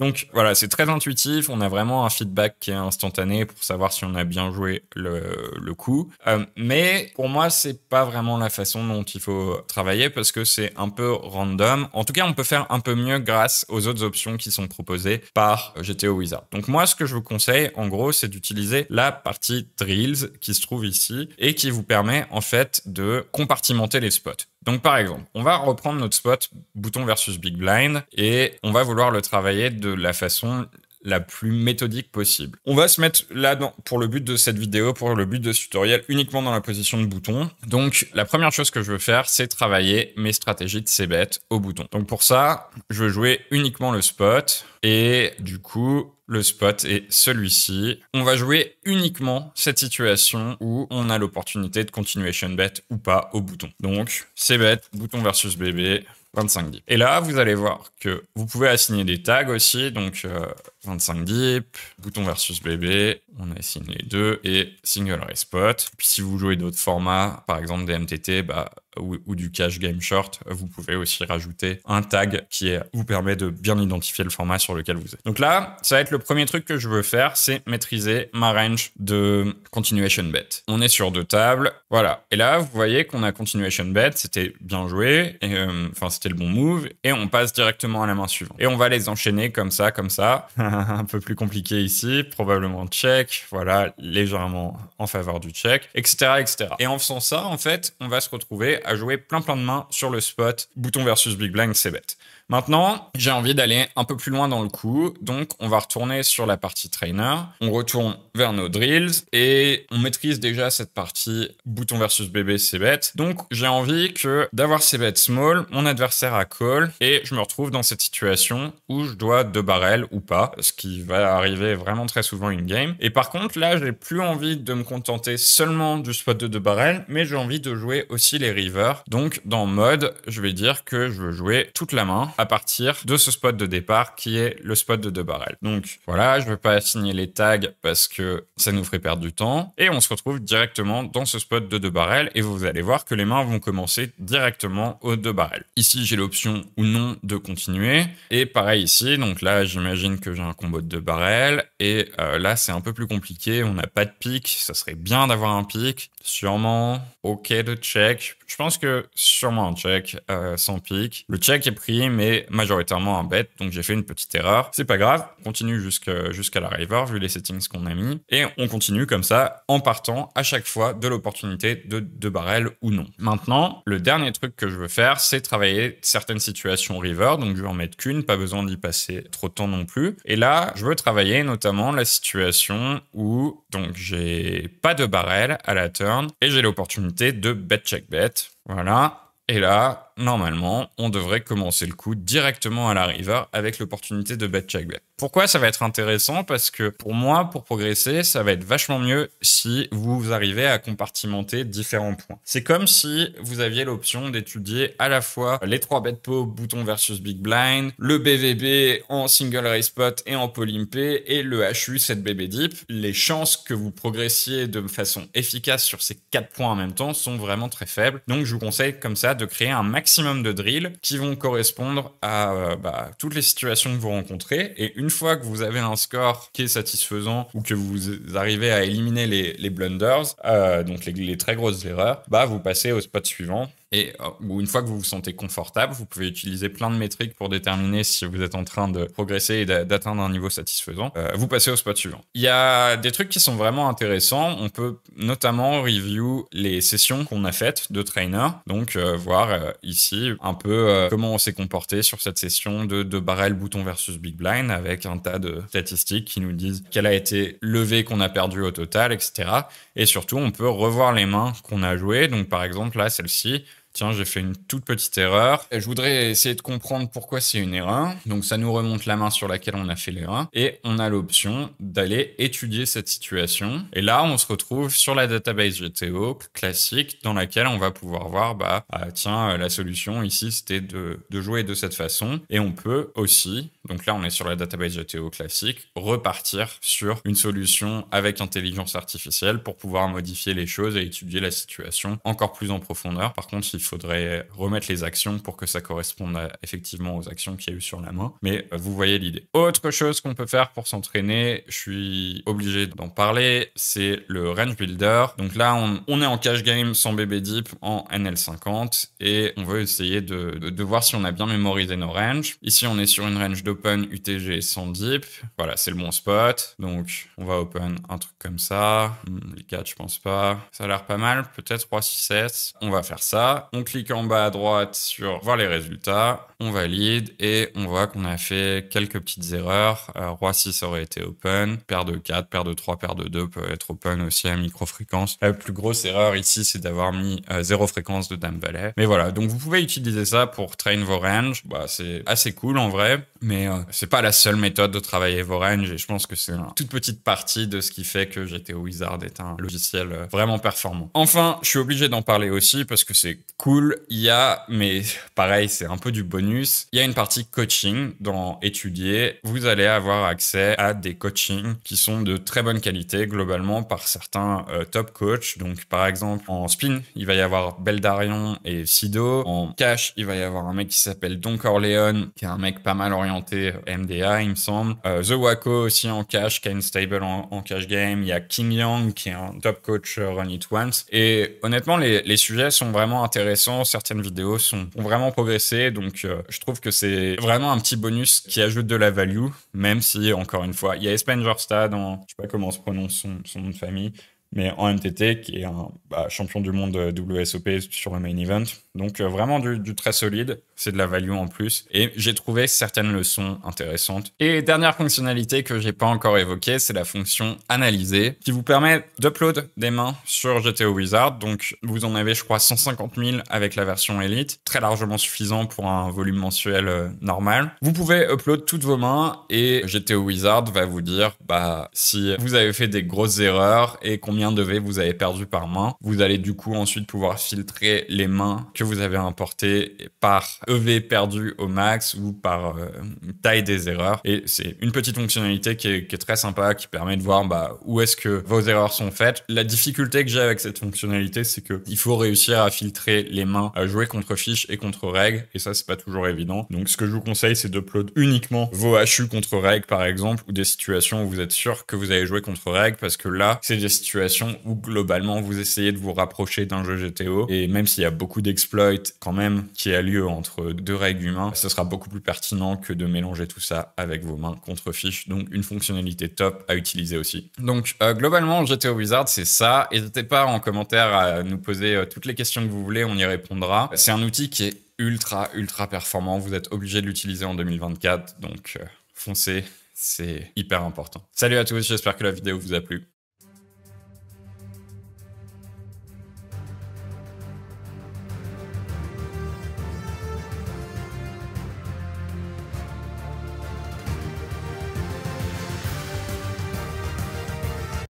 Donc voilà, c'est très intuitif, on a vraiment un feedback qui est instantané pour savoir si on a bien joué le, coup. Euh, mais pour moi, c'est pas vraiment la façon dont il faut travailler parce que c'est un peu random. En tout cas, on peut faire un peu mieux grâce aux autres options qui sont proposées par GTO Wizard. Donc moi, ce que je vous conseille, en gros, c'est d'utiliser la partie Drills qui se trouve ici et qui vous permet en fait de compartimenter les spots. Donc par exemple, on va reprendre notre spot bouton versus big blind et on va vouloir le travailler de la façon la plus méthodique possible. On va se mettre là pour le but de cette vidéo, pour le but de ce tutoriel, uniquement dans la position de bouton. Donc la première chose que je veux faire, c'est travailler mes stratégies de c-bet au bouton. Donc pour ça, je veux jouer uniquement le spot et du coup, le spot est celui-ci. On va jouer uniquement cette situation où on a l'opportunité de continuation bet ou pas au bouton. Donc, c bet, bouton versus bébé, 25 dips. Et là, vous allez voir que vous pouvez assigner des tags aussi, donc 25 euh, dips, bouton versus bébé, on assigne les deux, et single respot. Puis si vous jouez d'autres formats, par exemple des MTT, bah, ou, du cash game short, vous pouvez aussi rajouter un tag qui vous permet de bien identifier le format sur lequel vous êtes. Donc là, ça va être le premier truc que je veux faire, c'est maîtriser ma range de continuation bet. On est sur deux tables, voilà. Et là, vous voyez qu'on a continuation bet, c'était bien joué, euh, enfin c'était le bon move, et on passe directement à la main suivante. Et on va les enchaîner comme ça, comme ça. un peu plus compliqué ici, probablement check, voilà, légèrement en faveur du check, etc., etc. Et en faisant ça, en fait, on va se retrouver à jouer plein plein de mains sur le spot. Bouton versus Big Blind, c'est bête. Maintenant, j'ai envie d'aller un peu plus loin dans le coup. Donc, on va retourner sur la partie trainer. On retourne vers nos drills et on maîtrise déjà cette partie bouton versus bébé, c'est bête. Donc, j'ai envie que d'avoir ces bêtes small, mon adversaire a call et je me retrouve dans cette situation où je dois deux barrels ou pas, ce qui va arriver vraiment très souvent in game. Et par contre, là, j'ai plus envie de me contenter seulement du spot de deux barrels, mais j'ai envie de jouer aussi les rivers. Donc, dans mode, je vais dire que je veux jouer toute la main à partir de ce spot de départ qui est le spot de deux barrels. Donc voilà, je ne vais pas assigner les tags parce que ça nous ferait perdre du temps. Et on se retrouve directement dans ce spot de deux barrels et vous allez voir que les mains vont commencer directement aux deux barrels. Ici, j'ai l'option ou non de continuer. Et pareil ici, donc là, j'imagine que j'ai un combo de deux barrels. Et euh, là, c'est un peu plus compliqué. On n'a pas de pic. Ça serait bien d'avoir un pic. Sûrement. OK de check. Je pense que sûrement un check euh, sans pic. Le check est pris, mais majoritairement un bet, donc j'ai fait une petite erreur. C'est pas grave, on continue jusqu'à la river, vu les settings qu'on a mis, et on continue comme ça, en partant à chaque fois de l'opportunité de, de barrel ou non. Maintenant, le dernier truc que je veux faire, c'est travailler certaines situations river, donc je vais en mettre qu'une, pas besoin d'y passer trop de temps non plus. Et là, je veux travailler notamment la situation où, donc j'ai pas de barrel à la turn, et j'ai l'opportunité de bet check bet. Voilà. Et là, normalement, on devrait commencer le coup directement à la river avec l'opportunité de bet check bet. Pourquoi ça va être intéressant Parce que pour moi, pour progresser, ça va être vachement mieux si vous arrivez à compartimenter différents points. C'est comme si vous aviez l'option d'étudier à la fois les trois bêtes pot, bouton versus big blind, le BVB en single race pot et en polimpé et le HU 7 BB deep. Les chances que vous progressiez de façon efficace sur ces quatre points en même temps sont vraiment très faibles. Donc je vous conseille comme ça de créer un maximum maximum de drills qui vont correspondre à euh, bah, toutes les situations que vous rencontrez. Et une fois que vous avez un score qui est satisfaisant ou que vous arrivez à éliminer les, blunders, euh, donc les, les, très grosses erreurs, bah, vous passez au spot suivant et euh, une fois que vous vous sentez confortable, vous pouvez utiliser plein de métriques pour déterminer si vous êtes en train de progresser et d'atteindre un niveau satisfaisant. Euh, vous passez au spot suivant. Il y a des trucs qui sont vraiment intéressants. On peut notamment review les sessions qu'on a faites de trainer, donc euh, voir ici un peu comment on s'est comporté sur cette session de, de barrel bouton versus big blind avec un tas de statistiques qui nous disent quelle a été levée qu'on a perdu au total, etc. Et surtout, on peut revoir les mains qu'on a jouées. Donc par exemple là, celle-ci tiens, j'ai fait une toute petite erreur. Je voudrais essayer de comprendre pourquoi c'est une erreur. Donc ça nous remonte la main sur laquelle on a fait l'erreur et on a l'option d'aller étudier cette situation. Et là, on se retrouve sur la database GTO classique dans laquelle on va pouvoir voir, bah, ah, tiens, euh, la solution ici, c'était de, de, jouer de cette façon. Et on peut aussi, donc là, on est sur la database GTO classique, repartir sur une solution avec intelligence artificielle pour pouvoir modifier les choses et étudier la situation encore plus en profondeur. Par contre, il faudrait remettre les actions pour que ça corresponde effectivement aux actions qu'il y a eu sur la main. Mais euh, vous voyez l'idée. Autre chose qu'on peut faire pour s'entraîner, je suis obligé d'en parler, c'est le range builder. Donc là, on, est en cash game sans bébé deep en NL50 et on veut essayer de, voir si on a bien mémorisé nos ranges. Ici, on est sur une range d'open UTG sans deep. Voilà, c'est le bon spot. Donc, on va open un truc comme ça. Hmm, les 4, je pense pas. Ça a l'air pas mal. Peut-être 3, 6, 7. On va faire ça on clique en bas à droite sur voir les résultats, on valide et on voit qu'on a fait quelques petites erreurs. Euh, roi 6 aurait été open, paire de 4, paire de 3, paire de 2 peut être open aussi à micro-fréquence. La plus grosse erreur ici, c'est d'avoir mis 0 euh, zéro fréquence de Dame Valet. Mais voilà, donc vous pouvez utiliser ça pour train vos ranges. Bah, c'est assez cool en vrai, mais euh, c'est pas la seule méthode de travailler vos ranges et je pense que c'est une toute petite partie de ce qui fait que GTO Wizard est un logiciel vraiment performant. Enfin, je suis obligé d'en parler aussi parce que c'est cool. Il y a, mais pareil, c'est un peu du bonus. Il y a une partie coaching dans étudier. Vous allez avoir accès à des coachings qui sont de très bonne qualité globalement par certains euh, top coachs. Donc, par exemple, en spin, il va y avoir Beldarion et Sido. En cash, il va y avoir un mec qui s'appelle Don Corleone, qui est un mec pas mal orienté MDA, il me semble. Euh, The Waco aussi en cash, Ken Stable en, cash game. Il y a Kim Yang, qui est un top coach euh, Run It Once. Et honnêtement, les sujets sont vraiment intéressants Certaines vidéos sont, vraiment progressé. Donc, euh, je trouve que c'est vraiment un petit bonus qui ajoute de la value, même si, encore une fois, il y a Spengerstad en, je sais pas comment on se prononce son nom de famille, mais en MTT, qui est un bah, champion du monde euh, WSOP sur le main event. Donc euh, vraiment du, très solide, c'est de la value en plus, et j'ai trouvé certaines leçons intéressantes. Et dernière fonctionnalité que j'ai pas encore évoquée, c'est la fonction analyser, qui vous permet d'upload des mains sur GTO Wizard. Donc vous en avez, je crois, 150 000 avec la version Elite, très largement suffisant pour un volume mensuel euh, normal. Vous pouvez upload toutes vos mains et GTO Wizard va vous dire bah, si vous avez fait des grosses erreurs et qu'on combien de vous avez perdu par main. Vous allez du coup ensuite pouvoir filtrer les mains que vous avez importées par EV perdu au max ou par euh, taille des erreurs. Et c'est une petite fonctionnalité qui est, très sympa, qui permet de voir bah, où est-ce que vos erreurs sont faites. La difficulté que j'ai avec cette fonctionnalité, c'est que il faut réussir à filtrer les mains, à jouer contre fiches et contre règles, et ça c'est pas toujours évident. Donc ce que je vous conseille, c'est d'upload uniquement vos HU contre règles par exemple, ou des situations où vous êtes sûr que vous avez joué contre règles, parce que là, c'est des situations où globalement vous essayez de vous rapprocher d'un jeu GTO et même s'il y a beaucoup d'exploits quand même qui a lieu entre deux règles humains, ce sera beaucoup plus pertinent que de mélanger tout ça avec vos mains contre fiches. Donc une fonctionnalité top à utiliser aussi. Donc euh, globalement GTO Wizard c'est ça. N'hésitez pas en commentaire à nous poser euh, toutes les questions que vous voulez, on y répondra. C'est un outil qui est ultra ultra performant. Vous êtes obligé de l'utiliser en 2024, donc euh, foncez, c'est hyper important. Salut à tous, j'espère que la vidéo vous a plu.